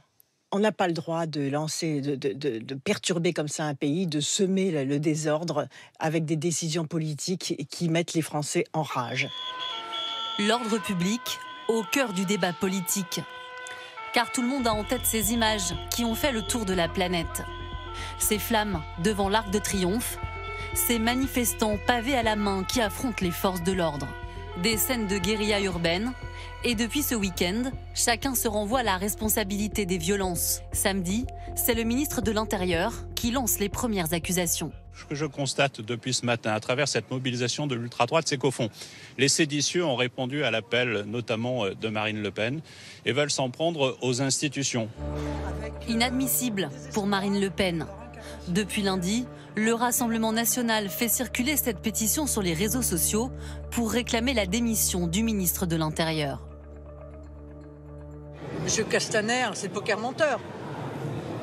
On n'a pas le droit de lancer, de, perturber comme ça un pays, de semer le désordre avec des décisions politiques qui mettent les Français en rage. L'ordre public au cœur du débat politique car tout le monde a en tête ces images qui ont fait le tour de la planète. Ces flammes devant l'Arc de Triomphe, ces manifestants pavés à la main qui affrontent les forces de l'ordre, des scènes de guérilla urbaine, et depuis ce week-end, chacun se renvoie à la responsabilité des violences. Samedi, c'est le ministre de l'Intérieur qui lance les premières accusations. Ce que je constate depuis ce matin à travers cette mobilisation de l'ultra-droite, c'est qu'au fond, les séditieux ont répondu à l'appel notamment euh, de Marine Le Pen et veulent s'en prendre aux institutions. Inadmissible pour Marine Le Pen. Depuis lundi, le Rassemblement national fait circuler cette pétition sur les réseaux sociaux pour réclamer la démission du ministre de l'Intérieur. Monsieur Castaner, c'est le poker menteur.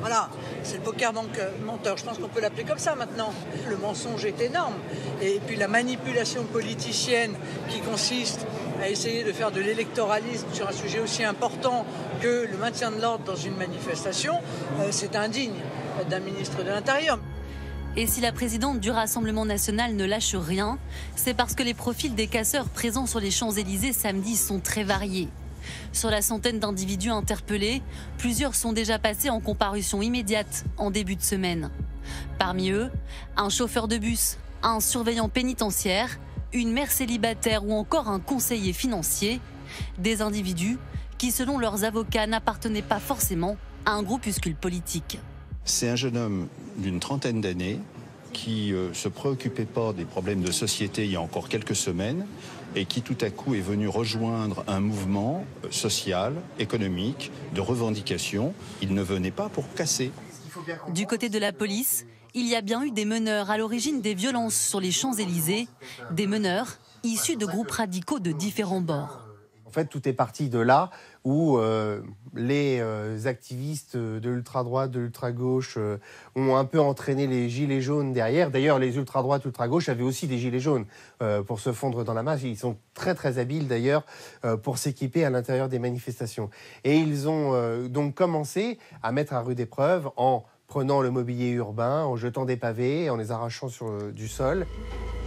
Voilà, c'est le poker menteur, je pense qu'on peut l'appeler comme ça maintenant. Le mensonge est énorme. Et puis la manipulation politicienne qui consiste à essayer de faire de l'électoralisme sur un sujet aussi important que le maintien de l'ordre dans une manifestation, euh, c'est indigne d'un ministre de l'Intérieur. Et si la présidente du Rassemblement national ne lâche rien, c'est parce que les profils des casseurs présents sur les Champs-Élysées samedi sont très variés. Sur la centaine d'individus interpellés, plusieurs sont déjà passés en comparution immédiate en début de semaine. Parmi eux, un chauffeur de bus, un surveillant pénitentiaire, une mère célibataire ou encore un conseiller financier, des individus qui, selon leurs avocats, n'appartenaient pas forcément à un groupuscule politique. C'est un jeune homme d'une trentaine d'années qui ne euh, se préoccupait pas des problèmes de société il y a encore quelques semaines, et qui tout à coup est venu rejoindre un mouvement euh, social, économique, de revendication. Il ne venait pas pour casser. Du côté de la police, il y a bien eu des meneurs à l'origine des violences sur les Champs-Élysées, des meneurs issus de groupes radicaux de différents bords. En fait, tout est parti de là où euh, les euh, activistes euh, de l'ultra-droite, de l'ultra-gauche ont un peu entraîné les gilets jaunes derrière. D'ailleurs, les ultra-droites, ultra-gauche avaient aussi des gilets jaunes pour se fondre dans la masse. Ils sont très très habiles d'ailleurs pour s'équiper à l'intérieur des manifestations. Et ils ont donc commencé à mettre à rude épreuve en prenant le mobilier urbain, en jetant des pavés, en les arrachant sur, du sol.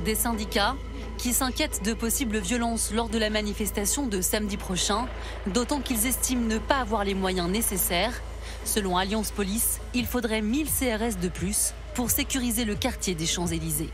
Des syndicats, qui s'inquiètent de possibles violences lors de la manifestation de samedi prochain, d'autant qu'ils estiment ne pas avoir les moyens nécessaires. Selon Alliance Police, il faudrait 1000 CRS de plus pour sécuriser le quartier des Champs-Élysées.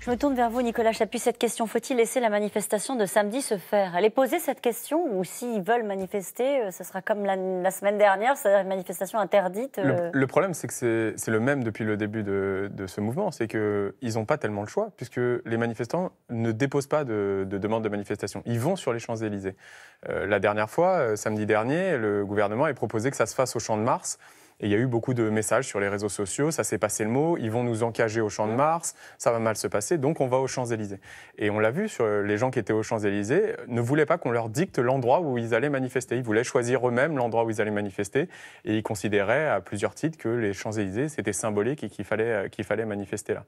Je me tourne vers vous, Nicolas Chapuis. Cette question, faut-il laisser la manifestation de samedi se faire Elle est posée, cette question Ou s'ils veulent manifester, ce euh, sera comme la, semaine dernière, c'est-à-dire une manifestation interdite le, euh? problème, c'est que c'est le même depuis le début de, ce mouvement. C'est qu'ils n'ont pas tellement le choix, puisque les manifestants ne déposent pas de, demande de manifestation. Ils vont sur les Champs-Élysées. Euh, la dernière fois, samedi dernier, le gouvernement a proposé que ça se fasse au Champ de Mars. Et il y a eu beaucoup de messages sur les réseaux sociaux, ça s'est passé le mot, ils vont nous encager au Champ de Mars, ça va mal se passer, donc on va aux Champs-Élysées. Et on l'a vu, sur euh, les gens qui étaient aux Champs-Élysées euh, ne voulaient pas qu'on leur dicte l'endroit où ils allaient manifester. Ils voulaient choisir eux-mêmes l'endroit où ils allaient manifester. Et ils considéraient à plusieurs titres que les Champs-Élysées, c'était symbolique et qu'il fallait, euh, qu'il fallait manifester là.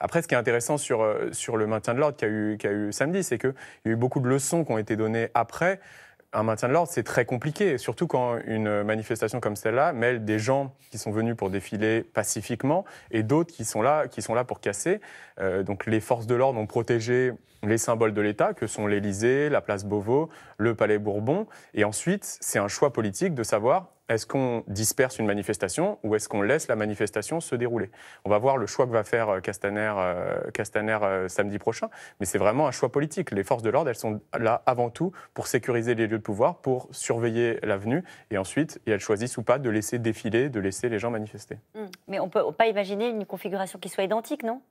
Après, ce qui est intéressant sur, sur le maintien de l'ordre qu'il a eu samedi, c'est qu'il y a eu beaucoup de leçons qui ont été données après un maintien de l'ordre, c'est très compliqué, surtout quand une manifestation comme celle-là mêle des gens qui sont venus pour défiler pacifiquement et d'autres qui sont là, qui sont là pour casser. Euh, donc les forces de l'ordre ont protégé les symboles de l'État, que sont l'Élysée, la place Beauvau, le Palais Bourbon. Et ensuite, c'est un choix politique de savoir est-ce qu'on disperse une manifestation ou est-ce qu'on laisse la manifestation se dérouler On va voir le choix que va faire euh, Castaner, euh, euh, samedi prochain, mais c'est vraiment un choix politique. Les forces de l'ordre, elles sont là avant tout pour sécuriser les lieux de pouvoir, pour surveiller l'avenue, et ensuite, elles choisissent ou pas de laisser défiler, de laisser les gens manifester. Hmm. Mais on ne peut pas imaginer une configuration qui soit identique, non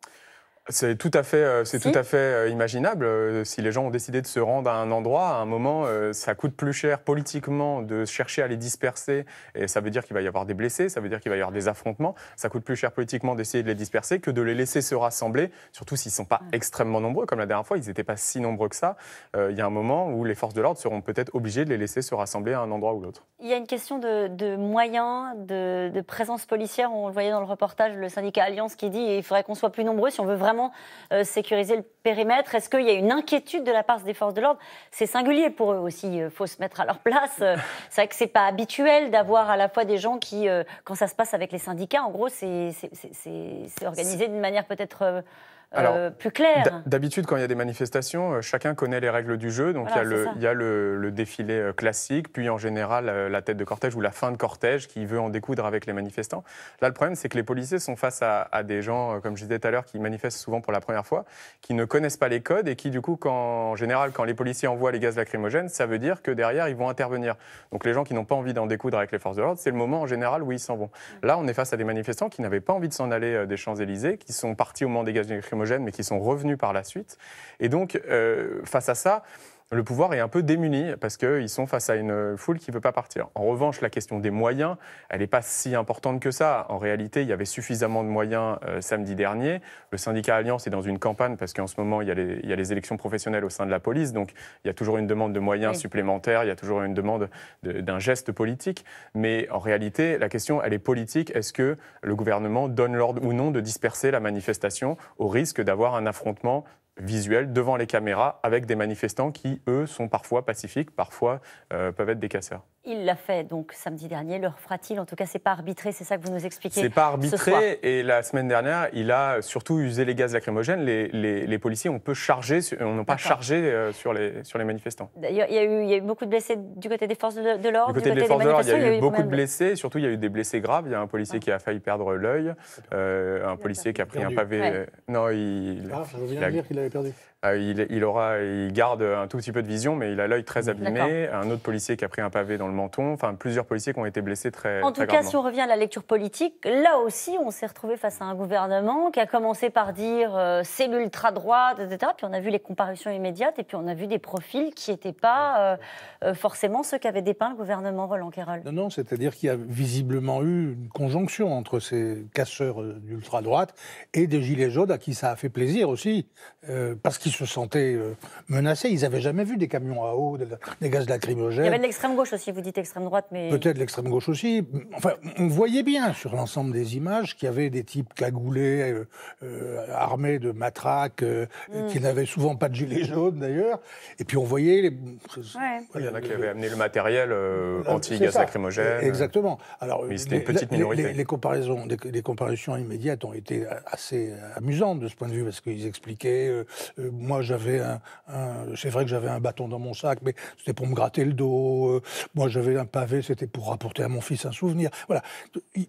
c'est tout à fait, euh, euh, imaginable. Euh, si les gens ont décidé de se rendre à un endroit, à un moment, ça coûte plus cher politiquement de chercher à les disperser. Et ça veut dire qu'il va y avoir des blessés, ça veut dire qu'il va y avoir des affrontements. Ça coûte plus cher politiquement d'essayer de les disperser que de les laisser se rassembler, surtout s'ils ne sont pas extrêmement nombreux. Comme la dernière fois, ils n'étaient pas si nombreux que ça. Il y a un moment où les forces de l'ordre seront peut-être obligées de les laisser se rassembler à un endroit ou l'autre. Il y a une question de, moyens, de, de présence policière. On le voyait dans le reportage, le syndicat Alliance qui dit il faudrait qu'on soit plus nombreux si on veut vraiment euh, sécuriser le périmètre Est-ce qu'il y a une inquiétude de la part des forces de l'ordre C'est singulier pour eux aussi, il euh, faut se mettre à leur place. Euh, c'est vrai que c'est pas habituel d'avoir à la fois des gens qui, quand ça se passe avec les syndicats, en gros, c'est organisé d'une manière peut-être... Euh, Alors, plus clair. D'habitude, quand il y a des manifestations, euh, chacun connaît les règles du jeu. Donc, il y a, le, il le, défilé euh, classique, puis en général, la tête de cortège ou la fin de cortège qui veut en découdre avec les manifestants. Là, le problème, c'est que les policiers sont face à, des gens, comme je disais tout à l'heure, qui manifestent souvent pour la première fois, qui ne connaissent pas les codes et qui, du coup, en général, quand les policiers envoient les gaz lacrymogènes, ça veut dire que derrière, ils vont intervenir. Donc, les gens qui n'ont pas envie d'en découdre avec les forces de l'ordre, c'est le moment, en général, où ils s'en vont. Mm. Là, on est face à des manifestants qui n'avaient pas envie de s'en aller des Champs-Élysées, qui sont partis au moment des gaz lacrymogènes mais qui sont revenus par la suite. Et donc, euh, face à ça, le pouvoir est un peu démuni parce qu'ils sont face à une foule qui ne veut pas partir. En revanche, la question des moyens, elle n'est pas si importante que ça. En réalité, il y avait suffisamment de moyens euh, samedi dernier. Le syndicat Alliance est dans une campagne parce qu'en ce moment, il y, a les, élections professionnelles au sein de la police. Donc, il y a toujours une demande de moyens supplémentaires, il y a toujours une demande d'un geste politique. Mais en réalité, la question, elle est politique. Est-ce que le gouvernement donne l'ordre ou non de disperser la manifestation au risque d'avoir un affrontement visuel devant les caméras avec des manifestants qui, eux, sont parfois pacifiques, parfois euh, peuvent être des casseurs il l'a fait donc samedi dernier. Leur fera-t-il En tout cas, c'est pas arbitré, c'est ça que vous nous expliquez. C'est pas arbitré. et la semaine dernière, il a surtout usé les gaz lacrymogènes. Les, policiers ont peu chargé, on n'a pas chargé sur les, sur les manifestants. D'ailleurs, il, y, a eu beaucoup de blessés du côté des forces de, l'ordre. Du côté, des, il y a eu, beaucoup de blessés. Surtout, il y a eu des blessés graves. Il y a un policier ah. qui a failli perdre l'œil, euh, un policier qui a pris un pavé. Euh, non, il. aura, il garde un tout petit peu de vision, mais il a l'œil très abîmé. Un autre policier qui a pris un pavé dans le Menton. Enfin, plusieurs policiers qui ont été blessés très En tout cas, si on revient à la lecture politique, là aussi, on s'est retrouvé face à un gouvernement qui a commencé par dire euh, c'est l'ultra-droite, etc. Puis on a vu les comparutions immédiates et puis on a vu des profils qui n'étaient pas euh, euh, forcément ceux qu'avait dépeint le gouvernement Roland kerrall Non, non, c'est-à-dire qu'il y a visiblement eu une conjonction entre ces casseurs d'ultra-droite et des gilets jaunes à qui ça a fait plaisir aussi, parce qu'ils se sentaient menacés. Ils n'avaient jamais vu des camions à eau, des gaz lacrymogènes. Il y avait de l'extrême gauche aussi, vous dites extrême droite, mais... Peut-être l'extrême gauche aussi. Enfin, on voyait bien sur l'ensemble des images qu'il y avait des types cagoulés, euh, euh, armés de matraques, euh, mm. qui n'avaient souvent pas de gilets jaunes, d'ailleurs. Et puis on voyait... Les... Il y en a qui avaient amené le matériel anti-gaz lacrymogène. Exactement. Alors, mais c'était une petite minorité. Les, comparaisons, les, comparaisons immédiates ont été assez amusantes de ce point de vue, parce qu'ils expliquaient, moi j'avais un, c'est vrai que j'avais un bâton dans mon sac, mais c'était pour me gratter le dos. moi, j'avais un pavé, c'était pour rapporter à mon fils un souvenir. Voilà.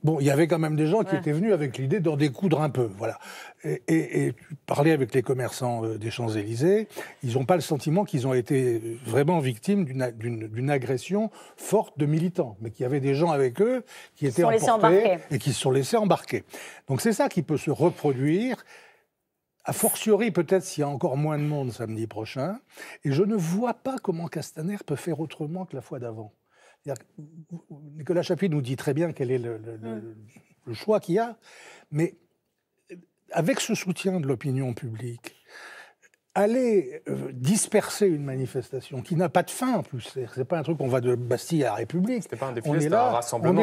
Bon, il y avait quand même des gens qui étaient venus avec l'idée d'en découdre un peu. Voilà. Et, parler avec les commerçants euh, des Champs-Élysées, ils n'ont pas le sentiment qu'ils ont été euh, vraiment victimes d'une agression forte de militants, mais qu'il y avait des gens avec eux qui étaient emportés et qui se sont laissés embarquer. Donc c'est ça qui peut se reproduire a fortiori peut-être s'il y a encore moins de monde samedi prochain. Et je ne vois pas comment Castaner peut faire autrement que la fois d'avant. Nicolas Chapuis nous dit très bien quel est hum. le, choix qu'il y a, mais avec ce soutien de l'opinion publique, aller euh, disperser une manifestation qui n'a pas de fin en plus, c'est pas un truc on va de Bastille à la République. pas On est là, on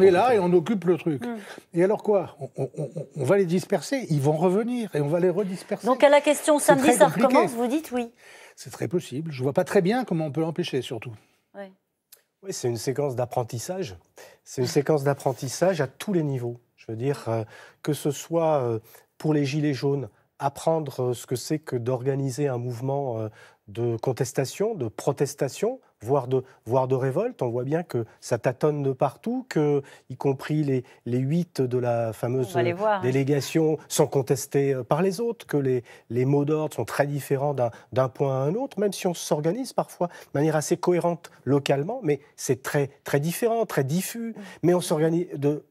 est, là et on occupe le truc. Hum. Et alors quoi on, va les disperser, ils vont revenir et on va les redisperser. Donc à la question samedi ça recommence, vous dites oui. C'est très possible. Je vois pas très bien comment on peut l'empêcher surtout. Ouais. Oui, c'est une séquence d'apprentissage. C'est une séquence d'apprentissage à tous les niveaux. Je veux dire, euh, que ce soit euh, pour les Gilets jaunes, apprendre euh, ce que c'est que d'organiser un mouvement de contestation, de protestation, voire de, voire de révolte. On voit bien que ça tâtonne de partout, que, y compris les, les huit de la fameuse hein. délégation sont contestés euh, par les autres, que les, les mots d'ordre sont très différents d'un point à un autre, même si on s'organise parfois de manière assez cohérente localement, mais c'est très, très différent, très diffus. Mm. Mais on s'organise.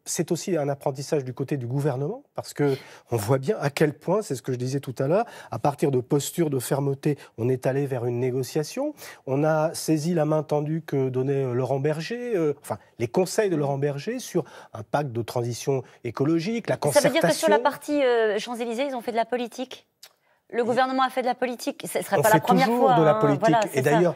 C'est aussi un apprentissage du côté du gouvernement, parce que on voit bien à quel point, c'est ce que je disais tout à l'heure, à partir de postures de fermeté, on est allé vers une négociation. On a saisi la la main tendue que donnait euh, Laurent Berger, euh, enfin les conseils de Laurent Berger sur un pacte de transition écologique, la concertation. Ça veut dire que sur la partie euh, Champs-Élysées, ils ont fait de la politique le gouvernement a fait de la politique. Ce ne serait oh, pas la première toujours de la hein. politique. et d'ailleurs,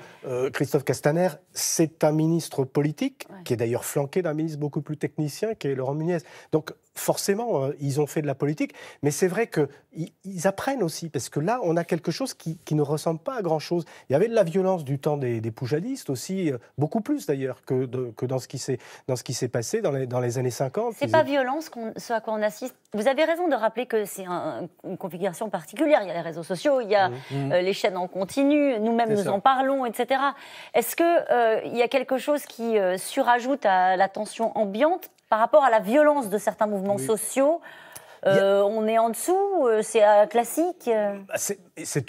Christophe Castaner, c'est un ministre politique, qui est d'ailleurs flanqué d'un ministre beaucoup plus technicien, qui est Laurent Muniez. Donc, forcément, euh, ils ont fait de la politique, mais c'est vrai qu'ils apprennent aussi, parce que là, on a quelque chose qui, ne ressemble pas à grand-chose. Il y avait de la violence du temps des, des poujadistes aussi, euh, beaucoup plus d'ailleurs que, dans ce qui s'est, passé dans les, années 50. C'est pas violence qu'on, ce à quoi on assiste. Vous avez raison de rappeler que c'est une configuration particulière. Il y a les réseaux sociaux, il y a mmh. Euh, mmh. les chaînes en continu, nous-mêmes nous en parlons, etc. Est-ce qu'il y a quelque chose qui surajoute à la tension ambiante par rapport à la violence de certains mouvements sociaux. Euh, on est en dessous, euh, euh, bah, c'est classique.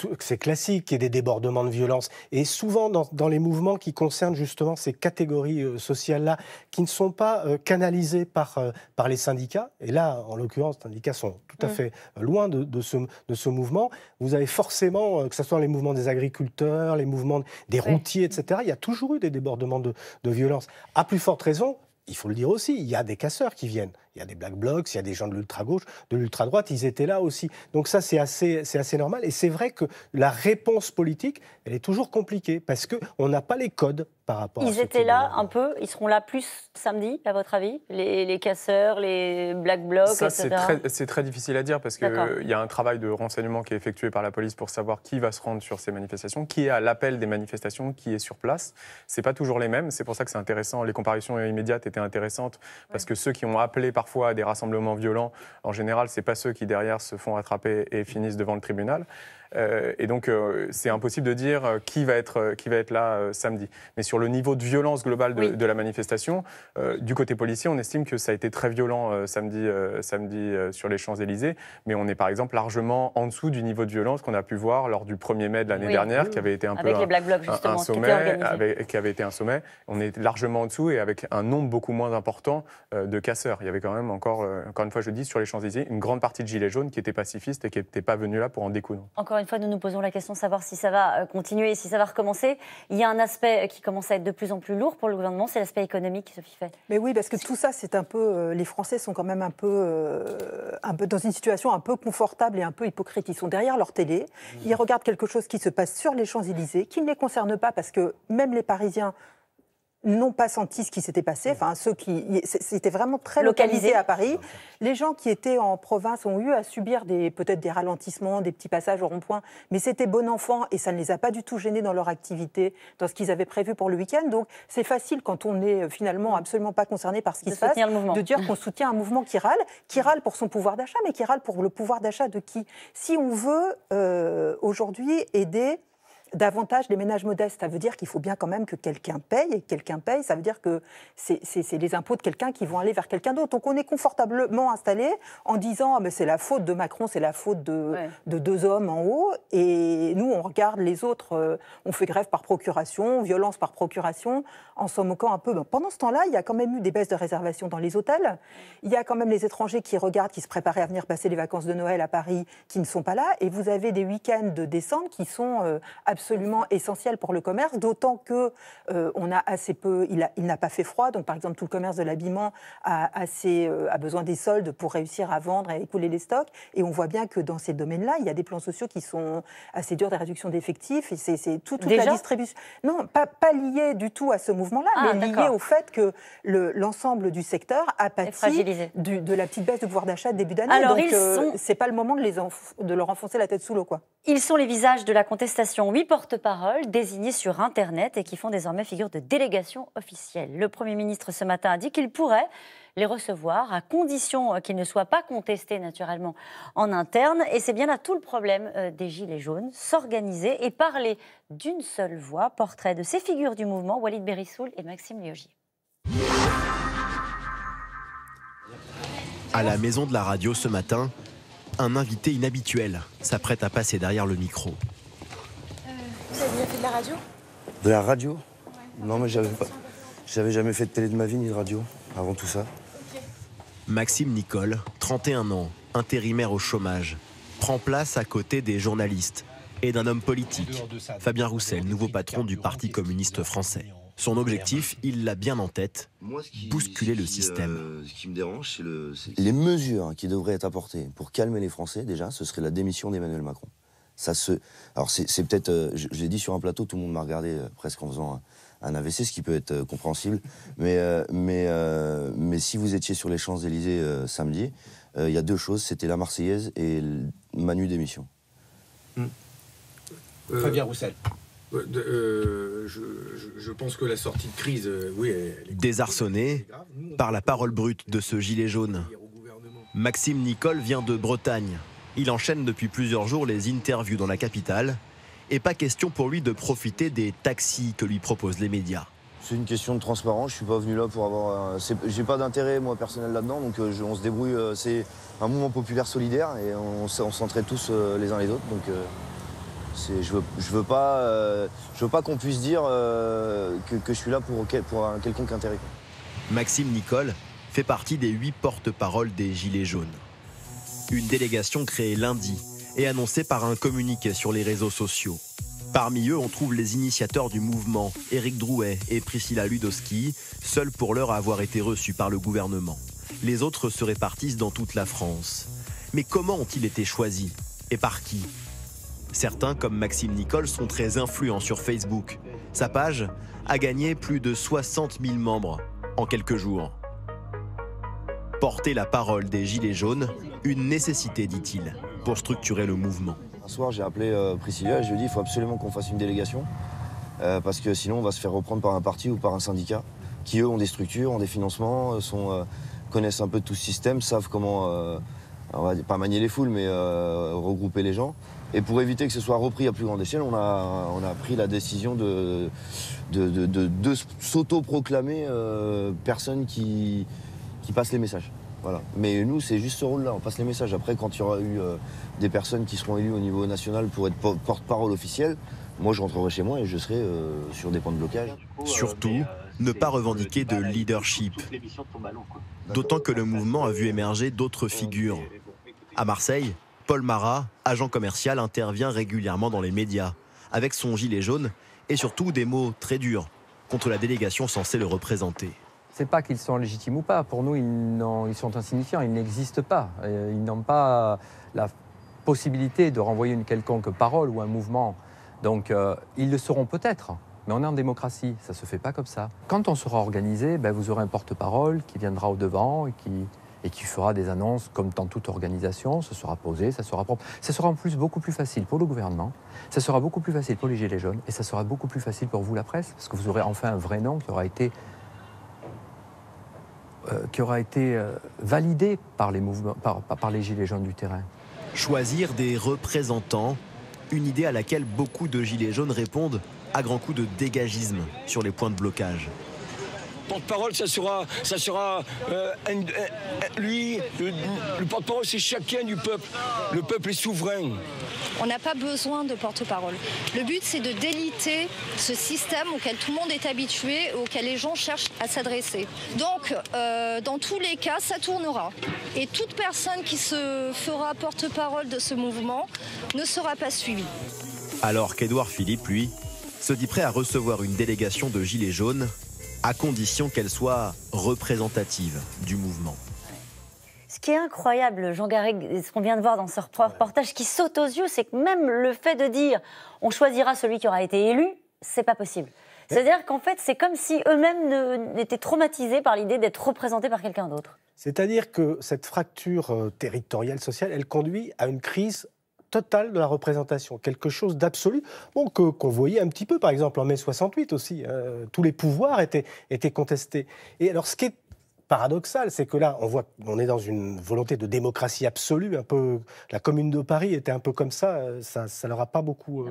C'est classique qu'il y ait des débordements de violence. Et souvent dans, les mouvements qui concernent justement ces catégories sociales-là, qui ne sont pas canalisées par, par les syndicats, et là en l'occurrence les syndicats sont tout à mm. fait loin de, ce, mouvement, vous avez forcément, que ce soit les mouvements des agriculteurs, les mouvements des routiers, etc., il y a toujours eu des débordements de, de violence. À plus forte raison, il faut le dire aussi, il y a des casseurs qui viennent il y a des Black Blocs, il y a des gens de l'ultra-gauche, de l'ultra-droite, ils étaient là aussi. Donc ça, c'est assez, assez normal. Et c'est vrai que la réponse politique, elle est toujours compliquée parce qu'on n'a pas les codes par rapport ils à Ils étaient là un peu, ils seront là plus samedi, à votre avis les, casseurs, les Black Blocs, ça, C'est très, difficile à dire parce qu'il il y a un travail de renseignement qui est effectué par la police pour savoir qui va se rendre sur ces manifestations, qui est à l'appel des manifestations, qui est sur place. C'est pas toujours les mêmes. C'est pour ça que c'est intéressant. Les comparaisons immédiates étaient intéressantes parce que ceux qui ont appelé par parfois des rassemblements violents. En général, ce n'est pas ceux qui derrière se font attraper et finissent devant le tribunal. Euh, et donc, euh, c'est impossible de dire euh, qui va être, qui va être là samedi. Mais sur le niveau de violence globale de, la manifestation, du côté policier, on estime que ça a été très violent samedi, samedi sur les Champs-Élysées. Mais on est par exemple largement en dessous du niveau de violence qu'on a pu voir lors du 1er mai de l'année dernière, qui mmh. avait été un avec peu les Black Blocs, justement, sommet, qui, avait été un sommet. On est largement en dessous et avec un nombre beaucoup moins important de casseurs. Il y avait quand même encore, encore une fois, je dis, sur les Champs-Élysées, une grande partie de gilets jaunes qui étaient pacifistes et qui n'étaient pas venus là pour en découdre. Encore fois, nous nous posons la question de savoir si ça va euh, continuer, si ça va recommencer. Il y a un aspect euh, qui commence à être de plus en plus lourd pour le gouvernement, c'est l'aspect économique, Sophie fait. Mais oui, parce que tout ça, c'est un peu. Euh, les Français sont quand même un peu, un peu dans une situation un peu confortable et un peu hypocrite. Ils sont derrière leur télé, ils regardent quelque chose qui se passe sur les Champs-Élysées, qui ne les concerne pas, parce que même les Parisiens n'ont pas senti ce qui s'était passé. Enfin, ceux qui c'était vraiment très localisé. à Paris. Les gens qui étaient en province ont eu à subir peut-être des ralentissements, des petits passages au rond-point, mais c'était bon enfant et ça ne les a pas du tout gênés dans leur activité, dans ce qu'ils avaient prévu pour le week-end. Donc c'est facile quand on est euh, finalement absolument pas concerné par ce qui se passe, de dire qu'on soutient un mouvement qui râle, qui râle pour son pouvoir d'achat, mais qui râle pour le pouvoir d'achat de qui Si on veut euh, aujourd'hui aider davantage les ménages modestes. Ça veut dire qu'il faut bien quand même que quelqu'un paye. Et quelqu'un paye, ça veut dire que c'est les impôts de quelqu'un qui vont aller vers quelqu'un d'autre. Donc on est confortablement installé en disant ah, mais c'est la faute de Macron, c'est la faute de, deux hommes en haut. Et nous, on regarde les autres. Euh, on fait grève par procuration, violence par procuration, en s'en moquant un peu. pendant ce temps-là, il y a quand même eu des baisses de réservation dans les hôtels. Il y a quand même les étrangers qui regardent, qui se préparaient à venir passer les vacances de Noël à Paris, qui ne sont pas là. Et vous avez des week-ends de décembre qui sont absolument euh, absolument essentiel pour le commerce, d'autant que euh, on a assez peu, il, n'a pas fait froid, donc par exemple tout le commerce de l'habillement a, a euh, besoin des soldes pour réussir à vendre et écouler les stocks, et on voit bien que dans ces domaines-là, il y a des plans sociaux qui sont assez durs, des réductions d'effectifs, et c'est tout, toute la distribution. Non, pas, pas lié du tout à ce mouvement-là, ah, mais lié au fait que l'ensemble du secteur a pâti de la petite baisse de pouvoir d'achat début d'année. Alors, donc, euh, sont... c'est pas le moment de, les de leur enfoncer la tête sous l'eau, quoi. Ils sont les visages de la contestation, oui, porte-parole désignés sur Internet et qui font désormais figure de délégation officielle. Le Premier ministre ce matin a dit qu'il pourrait les recevoir à condition euh, qu'ils ne soient pas contestés naturellement en interne. Et c'est bien là tout le problème euh, des Gilets jaunes, s'organiser et parler d'une seule voix. Portrait de ces figures du mouvement, Walid Berissoul et Maxime Liogier. À la maison de la radio ce matin, un invité inhabituel s'apprête à passer derrière le micro. Vous avez fait de la radio De la radio Non, mais j'avais pas. J'avais jamais fait de télé de ma vie ni de radio avant tout ça. Maxime Nicole, 31 ans, intérimaire au chômage, prend place à côté des journalistes et d'un homme politique, Fabien Roussel, nouveau patron du Parti communiste français. Son objectif, il l'a bien en tête, bousculer le euh, système. ce qui me dérange, Les mesures qui devraient être apportées pour calmer les Français, déjà, ce serait la démission d'Emmanuel Macron. Ça Alors c'est peut-être, euh, je, l'ai dit sur un plateau, tout le monde m'a regardé euh, presque en faisant un, AVC, ce qui peut être euh, compréhensible. Mais, mais, mais si vous étiez sur les Champs-Élysées samedi, il y a deux choses, c'était la Marseillaise et Manu d'émission. Hmm. Fabien Roussel. je, pense que la sortie de crise, oui. par la parole brute de ce gilet jaune, Maxime Nicole vient de Bretagne. Il enchaîne depuis plusieurs jours les interviews dans la capitale et pas question pour lui de profiter des taxis que lui proposent les médias. C'est une question de transparence, je suis pas venu là pour avoir. J'ai pas d'intérêt moi personnel là-dedans, donc euh, on se débrouille. Euh, c'est un mouvement populaire solidaire et on, on s'entraide tous euh, les uns les autres. Donc je veux, veux pas, je veux pas qu'on puisse dire que, je suis là pour, pour un quelconque intérêt. Maxime Nicole fait partie des huit porte-paroles des Gilets jaunes. Une délégation créée lundi et annoncée par un communiqué sur les réseaux sociaux. Parmi eux, on trouve les initiateurs du mouvement, Éric Drouet et Priscilla Ludowski, seuls pour l'heure à avoir été reçus par le gouvernement. Les autres se répartissent dans toute la France. Mais comment ont-ils été choisis Et par qui Certains, comme Maxime Nicole, sont très influents sur Facebook. Sa page a gagné plus de 60 000 membres en quelques jours. Porter la parole des Gilets jaunes une nécessité, dit-il, pour structurer le mouvement. Un soir, j'ai appelé euh, Priscilla et je lui ai dit il faut absolument qu'on fasse une délégation, euh, parce que sinon, on va se faire reprendre par un parti ou par un syndicat, qui eux ont des structures, ont des financements, euh, connaissent un peu tout ce système, savent comment, on va pas manier les foules, mais regrouper les gens. Et pour éviter que ce soit repris à plus grande échelle, on a, pris la décision de, de, s'auto-proclamer personne qui, qui passe les messages. Mais nous, c'est juste ce rôle-là, on passe les messages. Après, quand il y aura eu euh, des personnes qui seront élues au niveau national pour être porte-parole officielle, moi, je rentrerai chez moi et je serai euh, sur des points de blocage. Euh, surtout, ne pas revendiquer de leadership. D'autant que le mouvement a vu émerger d'autres figures. À Marseille, Paul Marat, agent commercial, intervient régulièrement dans les médias, avec son gilet jaune et surtout des mots très durs contre la délégation censée le représenter c'est pas qu'ils sont légitimes ou pas. Pour nous, ils, sont insignifiants, ils n'existent pas. Ils n'ont pas la possibilité de renvoyer une quelconque parole ou un mouvement. Donc, euh, ils le seront peut-être, mais on est en démocratie, ça se fait pas comme ça. Quand on sera organisé, ben, vous aurez un porte-parole qui viendra au devant et qui, et qui fera des annonces comme dans toute organisation, ce sera posé, ça sera propre. Ça sera en plus beaucoup plus facile pour le gouvernement, ça sera beaucoup plus facile pour les Gilets jaunes, et ça sera beaucoup plus facile pour vous, la presse, parce que vous aurez enfin un vrai nom qui aura été euh, qui aura été euh, validé par les, mouvements, par, les Gilets jaunes du terrain Choisir des représentants, une idée à laquelle beaucoup de Gilets jaunes répondent à grands coups de dégagisme sur les points de blocage porte-parole, ça sera, ça sera euh, lui. Le, porte-parole, c'est chacun du peuple. Le peuple est souverain. On n'a pas besoin de porte-parole. Le but, c'est de déliter ce système auquel tout le monde est habitué, auquel les gens cherchent à s'adresser. Donc, euh, dans tous les cas, ça tournera. Et toute personne qui se fera porte-parole de ce mouvement ne sera pas suivie. Alors qu'Edouard Philippe, lui, se dit prêt à recevoir une délégation de Gilets jaunes à condition qu'elle soit représentative du mouvement. Ce qui est incroyable, Jean Garrigue, ce qu'on vient de voir dans ce reportage qui saute aux yeux, c'est que même le fait de dire on choisira celui qui aura été élu, c'est pas possible. C'est-à-dire qu'en fait, c'est comme si eux-mêmes n'étaient traumatisés par l'idée d'être représentés par quelqu'un d'autre. C'est-à-dire que cette fracture euh, territoriale, sociale, elle conduit à une crise Total de la représentation, quelque chose d'absolu, bon, euh, qu'on voyait un petit peu, par exemple, en mai 68 aussi. Euh, tous les pouvoirs étaient, étaient contestés. Et alors, ce qui est paradoxal, c'est que là, on voit on est dans une volonté de démocratie absolue, un peu. La Commune de Paris était un peu comme ça. Euh, ça, ça leur a pas beaucoup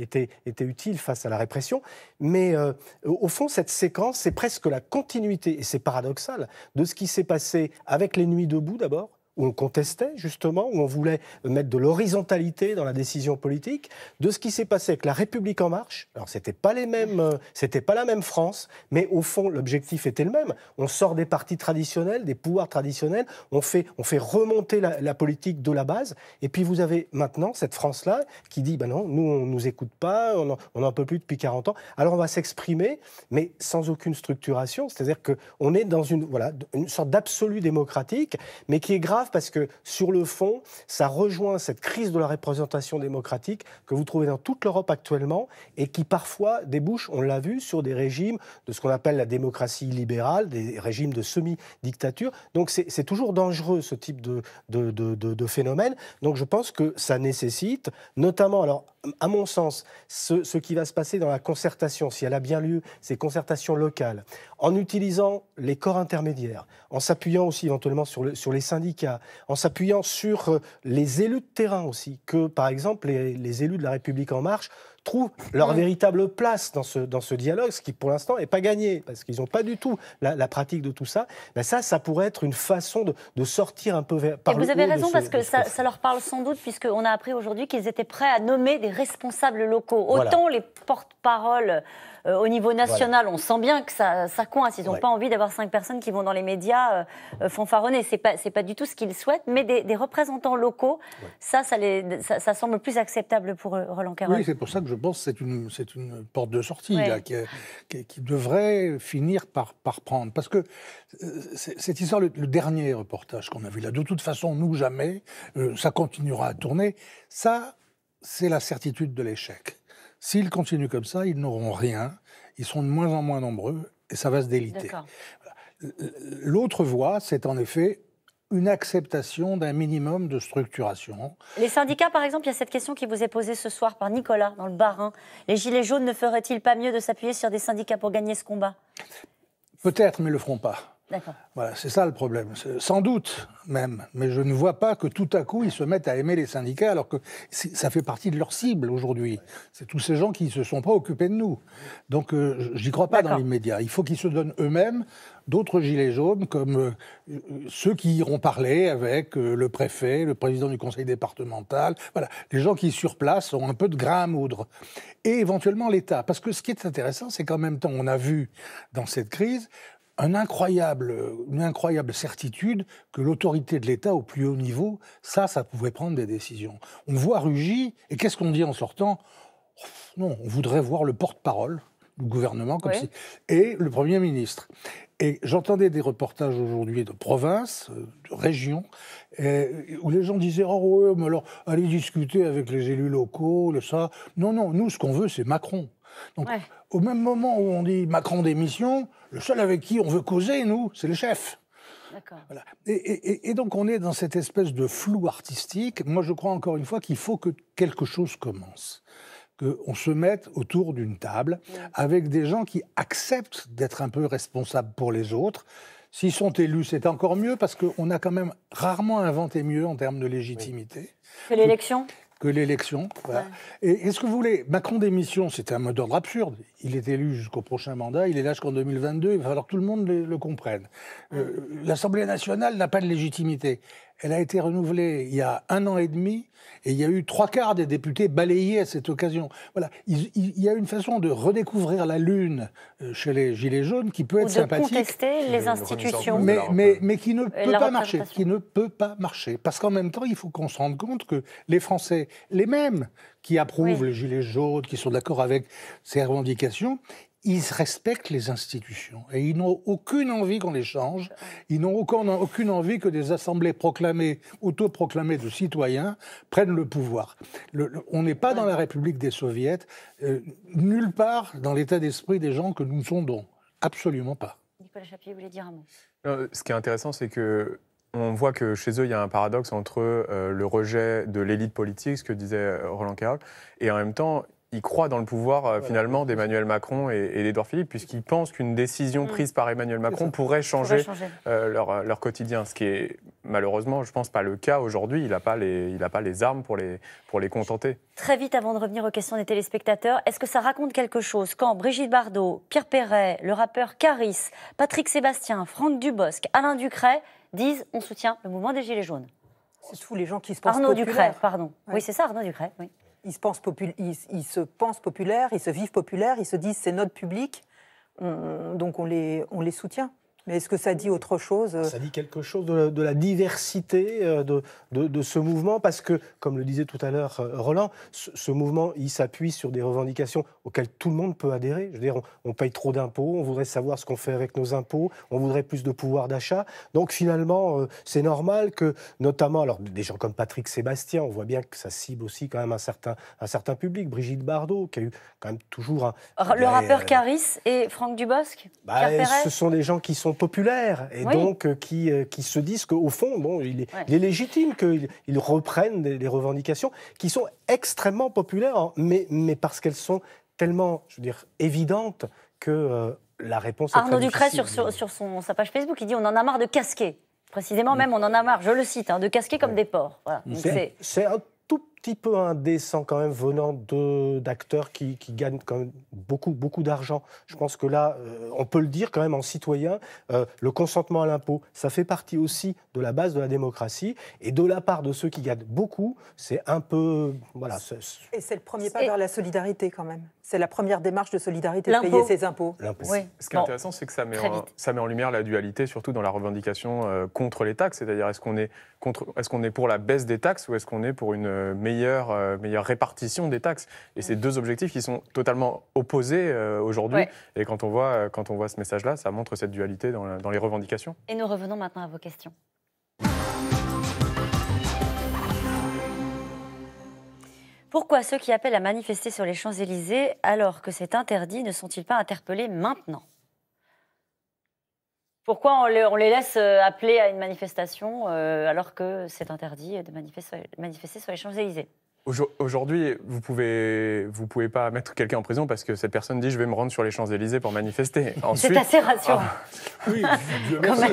été, utile face à la répression. Mais au fond, cette séquence, c'est presque la continuité, et c'est paradoxal, de ce qui s'est passé avec les Nuits debout d'abord où on contestait justement, où on voulait mettre de l'horizontalité dans la décision politique, de ce qui s'est passé avec la République en marche. Alors c'était pas les mêmes, euh, c'était pas la même France, mais au fond l'objectif était le même. On sort des partis traditionnels, des pouvoirs traditionnels, on fait, on fait remonter la, politique de la base, et puis vous avez maintenant cette France-là qui dit, ben non, nous on nous écoute pas, on n'en en peut plus depuis 40 ans, alors on va s'exprimer, mais sans aucune structuration, c'est-à-dire que qu'on est dans une, voilà, une sorte d'absolu démocratique, mais qui est grave parce que sur le fond, ça rejoint cette crise de la représentation démocratique que vous trouvez dans toute l'Europe actuellement et qui parfois débouche, on l'a vu, sur des régimes de ce qu'on appelle la démocratie libérale, des régimes de semi-dictature. Donc c'est toujours dangereux ce type de, de, de, de, phénomène. Donc je pense que ça nécessite, notamment, alors à mon sens, ce, ce qui va se passer dans la concertation, si elle a bien lieu, ces concertations locales, en utilisant les corps intermédiaires, en s'appuyant aussi éventuellement sur, le, sur les syndicats, en s'appuyant sur euh, les élus de terrain aussi, que par exemple les élus de la République en marche trouvent leur véritable place dans ce, dans ce dialogue, ce qui pour l'instant n'est pas gagné, parce qu'ils n'ont pas du tout la, pratique de tout ça, ben ça, ça pourrait être une façon de, de sortir un peu vers, par vous avez raison, parce que ça, leur parle sans doute, puisqu'on a appris aujourd'hui qu'ils étaient prêts à nommer des responsables locaux. Autant les porte-paroles euh, au niveau national, on sent bien que ça, ça coince. Ils n'ont pas envie d'avoir cinq personnes qui vont dans les médias euh, euh, fanfaronner. Ce n'est pas, pas du tout ce qu'ils souhaitent, mais des, représentants locaux, ça, ça, les, ça, semble plus acceptable pour eux, Roland Oui, c'est pour ça que je pense que c'est une, une porte de sortie qui, devrait finir par, par prendre. Parce que euh, cette histoire, le, dernier reportage qu'on a vu là, de toute façon, nous jamais, euh, ça continuera à tourner, ça, c'est la certitude de l'échec. S'ils continuent comme ça, ils n'auront rien, ils sont de moins en moins nombreux et ça va se déliter. Euh, l'autre voie, c'est en effet une acceptation d'un minimum de structuration. Les syndicats, par exemple, il y a cette question qui vous est posée ce soir par Nicolas dans le Barin. Hein. Les Gilets jaunes ne feraient-ils pas mieux de s'appuyer sur des syndicats pour gagner ce combat Peut-être, mais ne le feront pas. Voilà, c'est ça le problème. Sans doute même, mais je ne vois pas que tout à coup ils se mettent à aimer les syndicats alors que ça fait partie de leur cible aujourd'hui. C'est tous ces gens qui ne se sont pas occupés de nous. Donc euh, je j'y crois pas dans l'immédiat. Il faut qu'ils se donnent eux-mêmes d'autres gilets jaunes, comme euh, ceux qui iront parler avec euh, le préfet, le président du conseil départemental. Voilà, les gens qui sur place ont un peu de grain à moudre. Et éventuellement l'État. Parce que ce qui est intéressant, c'est qu'en même temps, on a vu dans cette crise un incroyable, une incroyable certitude que l'autorité de l'État au plus haut niveau, ça, ça pouvait prendre des décisions. On voit Rugy, et qu'est-ce qu'on dit en sortant Non, on voudrait voir le porte-parole du gouvernement comme si, et le Premier ministre. Et j'entendais des reportages aujourd'hui de provinces, euh, de régions, où les gens disaient Oh, ouais, mais alors, allez discuter avec les élus locaux, le ça. Non, non, nous, ce qu'on veut, c'est Macron. Donc, au même moment où on dit Macron démission, le seul avec qui on veut causer, nous, c'est le chef. Voilà. et, donc on est dans cette espèce de flou artistique. Moi je crois encore une fois qu'il faut que quelque chose commence qu'on se mette autour d'une table avec des gens qui acceptent d'être un peu responsables pour les autres. S'ils sont élus, c'est encore mieux parce qu'on a quand même rarement inventé mieux en termes de légitimité. Que l'élection que l'élection. Voilà. Et est-ce que vous voulez, Macron démission, c'est un mode d'ordre absurde. Il est élu jusqu'au prochain mandat, il est là jusqu'en 2022, il va falloir que tout le monde le, comprenne. Euh, L'Assemblée nationale n'a pas de légitimité. Elle a été renouvelée il y a un an et demi et il y a eu trois quarts des députés balayés à cette occasion. Voilà, il, y a une façon de redécouvrir la lune euh, chez les Gilets jaunes qui peut être sympathique. contester les euh, institutions. Mais, euh, mais, qui ne peut pas marcher, qui ne peut pas marcher. Parce qu'en même temps, il faut qu'on se rende compte que les Français, les mêmes qui approuvent les Gilets jaunes, qui sont d'accord avec ces revendications, ils respectent les institutions et ils n'ont aucune envie qu'on les change. Ils n'ont aucune, envie que des assemblées proclamées, autoproclamées de citoyens prennent le pouvoir. on n'est pas dans la République des soviets, euh, nulle part dans l'état d'esprit des gens que nous sondons. Absolument pas. Nicolas Chapier voulait dire un mot. ce qui est intéressant, c'est que on voit que chez eux, il y a un paradoxe entre euh, le rejet de l'élite politique, ce que disait euh, Roland Carroll, et en même temps, il croit dans le pouvoir euh, finalement d'Emmanuel Macron et, et d'Edouard Philippe, puisqu'il pense qu'une décision mm. prise par Emmanuel Macron pourrait changer, euh, euh, leur, quotidien, ce qui est malheureusement, je pense, pas le cas aujourd'hui. Il n'a pas, les, pas les armes pour les, pour les contenter. Très vite, avant de revenir aux questions des téléspectateurs, est-ce que ça raconte quelque chose quand Brigitte Bardot, Pierre Perret, le rappeur Caris, Patrick Sébastien, Franck Dubosc, Alain Ducret disent on soutient le mouvement des Gilets jaunes c'est tous les gens qui se pensent Arnaud pardon. Oui, c'est ça, Arnaud Ducret. Oui ils, se pensent populaire, ils se pensent populaires, ils se vivent populaires, ils se disent c'est notre public, donc on les, on les soutient. Mais est-ce que ça dit autre chose euh Ça dit quelque chose de, la, diversité euh, de, de, ce mouvement, parce que, comme le disait tout à l'heure euh, Roland, ce, mouvement, il s'appuie sur des revendications auxquelles tout le monde peut adhérer. Je veux dire, on, paye trop d'impôts, on voudrait savoir ce qu'on fait avec nos impôts, on voudrait plus de pouvoir d'achat. Donc finalement, c'est normal que, notamment, alors des gens comme Patrick Sébastien, on voit bien que ça cible aussi quand même un certain, un certain public. Brigitte Bardot, qui a eu quand même toujours un... Le rappeur Caris et Franck Dubosc bah, Ce sont des gens qui sont populaires et donc euh, qui, euh, qui se disent qu'au fond, bon, il est, légitime qu'ils reprennent des, revendications qui sont extrêmement populaires, hein, mais, mais parce qu'elles sont tellement, je veux dire, évidentes que euh, la réponse est Arnaud Ducret, sur, sur, sur, son, sa page Facebook, il dit on en a marre de casquer. Précisément, mm. même, on en a marre, je le cite, hein, de casquer comme des porcs. Mm. C'est un tout petit peu indécent quand même venant d'acteurs qui, gagnent quand même beaucoup, beaucoup d'argent. Je pense que là, euh, on peut le dire quand même en citoyen, euh, le consentement à l'impôt, ça fait partie aussi de la base de la démocratie. Et de la part de ceux qui gagnent beaucoup, c'est un peu... Voilà, et c'est le premier pas vers la solidarité quand même. C'est la première démarche de solidarité, de payer ses impôts. Ce qui est intéressant, c'est que ça met, en, ça met en lumière la dualité, surtout dans la revendication euh, contre les taxes. C'est-à-dire, est-ce qu'on est, contre, est, -ce qu'on est pour la baisse des taxes ou est-ce qu'on est pour une euh, meilleure, répartition des taxes. Et ces mm. deux objectifs qui sont totalement opposés euh, aujourd'hui. Et euh, quand on voit, ce message-là, ça montre cette dualité dans, dans les revendications. Et nous revenons maintenant à vos questions. Pourquoi ceux qui appellent à manifester sur les Champs-Élysées alors que c'est interdit ne sont-ils pas interpellés maintenant pourquoi on les, laisse euh, appeler à une manifestation euh, alors que c'est interdit de manifester, sur les Champs-Élysées Aujourd'hui, vous pouvez, vous pouvez pas mettre quelqu'un en prison parce que cette personne dit je vais me rendre sur les Champs Élysées pour manifester. c'est assez rassurant. Ah. oui, je, merci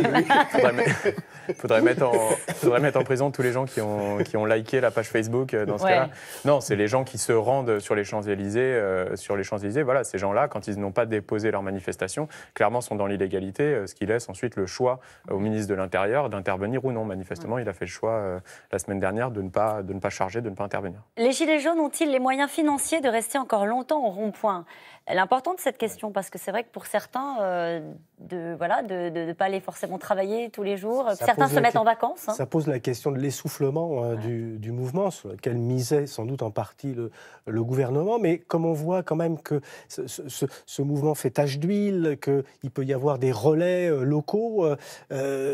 faudrait mettre faudrait mettre en prison tous les gens qui ont, qui ont liké la page Facebook euh, dans ce cas-là. Non, c'est les gens qui se rendent sur les Champs-Élysées, euh, sur les Champs-Élysées. Voilà, ces gens-là, quand ils n'ont pas déposé leur manifestation, clairement sont dans l'illégalité, euh, ce qui laisse ensuite le choix au ministre de l'Intérieur d'intervenir ou non. Manifestement, il a fait le choix la semaine dernière de ne pas, de ne pas charger, de ne pas intervenir. Les Gilets jaunes ont-ils les moyens financiers de rester encore longtemps au rond-point elle est importante cette question parce que c'est vrai que pour certains, euh, de voilà, de ne pas aller forcément travailler tous les jours, certains se mettent en vacances. Hein. Ça pose la question de l'essoufflement euh, du, mouvement, sur lequel misait sans doute en partie le, gouvernement. Mais comme on voit quand même que ce, mouvement fait tache d'huile, qu'il peut y avoir des relais euh, locaux,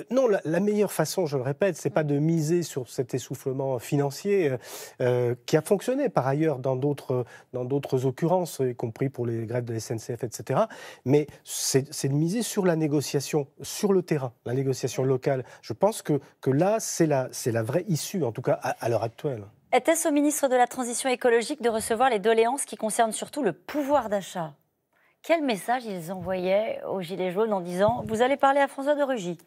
non, la, la, meilleure façon, je le répète, c'est pas de miser sur cet essoufflement financier qui a fonctionné par ailleurs dans d'autres dans d'autres occurrences, y compris pour les les grèves de SNCF, etc. Mais c'est de miser sur la négociation, sur le terrain, la négociation locale. Je pense que, que là, c'est la, la vraie issue, en tout cas à, l'heure actuelle. Était-ce au ministre de la Transition écologique de recevoir les doléances qui concernent surtout le pouvoir d'achat Quel message ils envoyaient aux Gilets jaunes en disant Vous allez parler à François de Rugy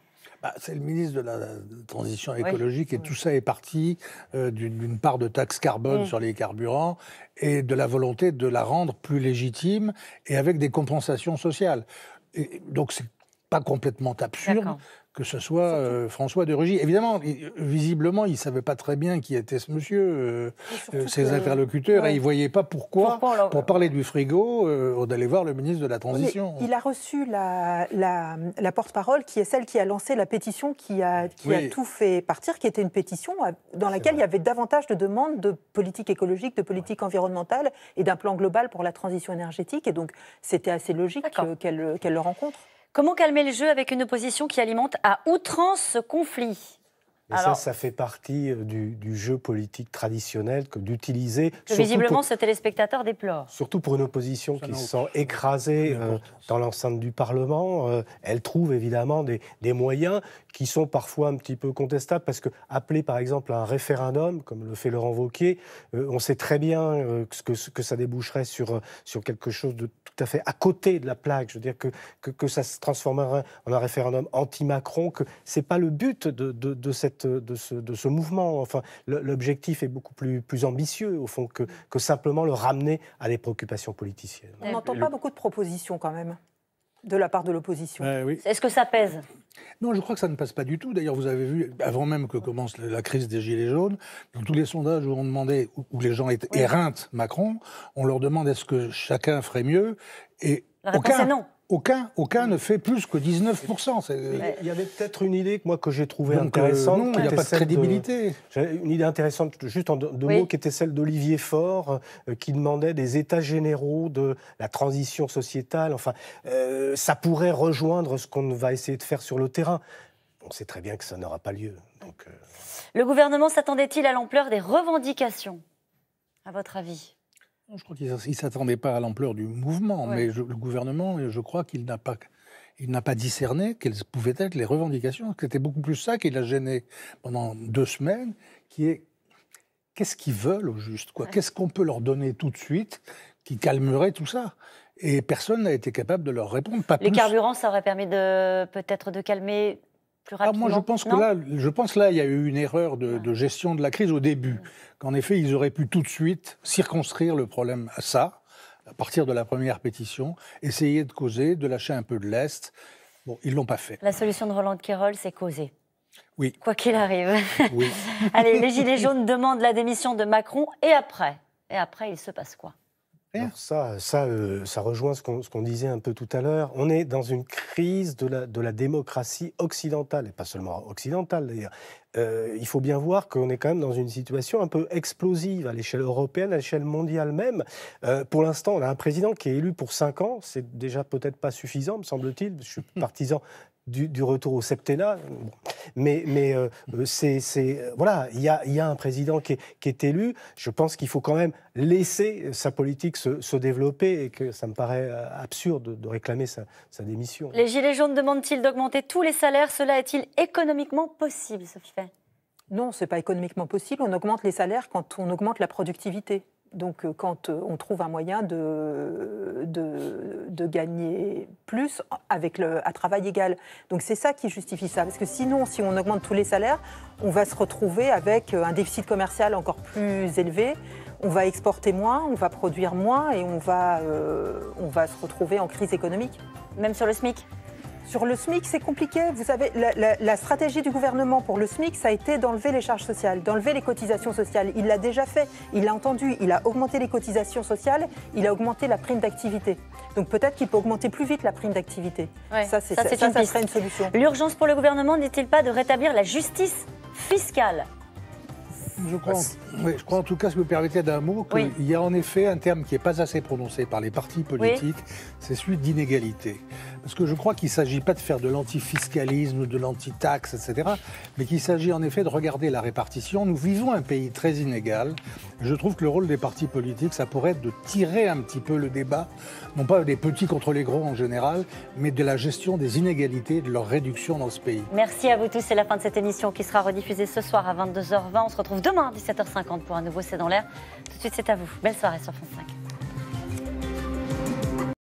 bah, c'est le ministre de la Transition écologique et tout ça est parti euh, d'une part de taxes carbone mm. sur les carburants et de la volonté de la rendre plus légitime et avec des compensations sociales. Et donc c'est pas complètement absurde que ce soit euh, François de Rugy. Évidemment, visiblement, il ne savait pas très bien qui était ce monsieur, euh, euh, ses interlocuteurs, et il ne voyait pas pourquoi, pour parler du frigo, on voir le ministre de la Transition. Il a reçu la, porte-parole qui est celle qui a lancé la pétition qui a, tout fait partir, qui était une pétition dans laquelle il y avait davantage de demandes de politique écologique, de politique environnementale et d'un plan global pour la transition énergétique. Et donc, c'était assez logique qu'elle le rencontre. Comment calmer le jeu avec une opposition qui alimente à outrance ce conflit alors, ça, ça fait partie euh, du, jeu politique traditionnel que d'utiliser. Que visiblement, ce téléspectateur déplore. Surtout pour une opposition qui se sent écrasée dans l'enceinte du Parlement. Euh, elle trouve évidemment des, moyens qui sont parfois un petit peu contestables parce que appeler par exemple à un référendum, comme le fait Laurent Wauquiez, euh, on sait très bien que, que, ça déboucherait sur, sur quelque chose de tout à fait à côté de la plaque. Je veux dire que, que, ça se transformerait en un référendum anti-Macron, que ce n'est pas le but de cette euh, de, ce, mouvement. Enfin, l'objectif est beaucoup plus, ambitieux, au fond, que, simplement le ramener à des préoccupations politiciennes. On n'entend pas beaucoup de propositions, quand même, de la part de l'opposition. Eh est-ce que ça pèse non, je crois que ça ne passe pas du tout. D'ailleurs, vous avez vu, avant même que commence la crise des Gilets jaunes, dans tous les sondages où on demandait, où les gens étaient Macron, on leur demande est-ce que chacun ferait mieux. Et aucun, non aucun, mm. ne fait plus que 19%. Euh, il y avait peut-être une idée moi, que j'ai trouvée euh, intéressante. non, il n'y a pas de crédibilité. J'avais une idée intéressante, juste en deux, mots, qui était celle d'Olivier Faure, euh, qui demandait des états généraux de la transition sociétale. Enfin, ça pourrait rejoindre ce qu'on va essayer de faire sur le terrain. On sait très bien que ça n'aura pas lieu. le gouvernement s'attendait-il à l'ampleur des revendications, à votre avis je crois qu'il ne s'attendait pas à l'ampleur du mouvement, mais le gouvernement, euh, je crois qu'il n'a pas pas discerné quelles pouvaient être les revendications. C'était beaucoup plus ça qui a gêné pendant deux semaines, qui est qu'est-ce qu'ils veulent au juste quoi Qu'est-ce qu'on peut leur donner tout de suite qui calmerait tout ça et personne n'a été capable de leur répondre. Pas les carburants, ça aurait permis de peut-être de calmer ah, moi, je pense que là, je pense là, il y a eu une erreur de, gestion de la crise au début. Qu'en effet, ils auraient pu tout de suite circonscrire le problème à ça, à partir de la première pétition, essayer de causer, de lâcher un peu de l'est. Bon, ils l'ont pas fait. La solution de Roland Kirol, c'est causer. Oui. Quoi qu'il arrive. Oui. Allez, les Gilets jaunes demandent la démission de Macron et après Et après, il se passe quoi alors ça, ça, euh, ça rejoint ce qu'on disait un peu tout à l'heure. On est dans une crise de la, de la démocratie occidentale, et pas seulement occidentale d'ailleurs. Euh, il faut bien voir qu'on est quand même dans une situation un peu explosive à l'échelle européenne, à l'échelle mondiale même. Euh, pour l'instant, on a un président qui est élu pour 5 ans, c'est déjà peut-être pas suffisant, me semble-t-il. Je suis partisan du, retour au septennat. Mais, euh, c'est, voilà, il y a, un président qui est, élu. Je pense qu'il faut quand même laisser sa politique se, développer et que ça me paraît euh, absurde de réclamer sa, démission. Les Gilets jaunes demandent-ils d'augmenter tous les salaires Cela est-il économiquement possible, Sophie Non, ce n'est pas économiquement possible. On augmente les salaires quand on augmente la productivité. Donc euh, quand euh, on trouve un moyen de, gagner plus avec le, à travail égal. Donc c'est ça qui justifie ça. Parce que sinon, si on augmente tous les salaires, on va se retrouver avec euh, un déficit commercial encore plus élevé. On va exporter moins, on va produire moins et on va se retrouver en crise économique. Même sur le SMIC sur le SMIC, c'est compliqué. Vous savez, la, stratégie du gouvernement pour le SMIC, ça a été d'enlever les charges sociales, d'enlever les cotisations sociales. Il l'a déjà fait, il l'a entendu, il a augmenté les cotisations sociales, il a augmenté la prime d'activité. Donc peut-être qu'il peut augmenter plus vite la prime d'activité. ça, c'est serait une solution. L'urgence pour le gouvernement n'est-il pas de rétablir la justice fiscale je crois, en tout cas, si vous permettez d'un mot, qu'il y a en effet un terme qui n'est pas assez prononcé par les partis politiques, c'est celui d'inégalité. Parce que je crois qu'il ne s'agit pas de faire de l'antifiscalisme ou de l'antitaxe, etc., mais qu'il s'agit en effet de regarder la répartition. Nous vivons un pays très inégal. Je trouve que le rôle des partis politiques, ça pourrait être de tirer un petit peu le débat, non pas des petits contre les gros en général, mais de la gestion des inégalités, de leur réduction dans ce pays. Merci à vous tous. C'est la fin de cette émission qui sera rediffusée ce soir à 22h20. On se retrouve demain à 17h50 pour un nouveau C'est dans l'air. Tout de suite, c'est à vous. Belle soirée sur France 5.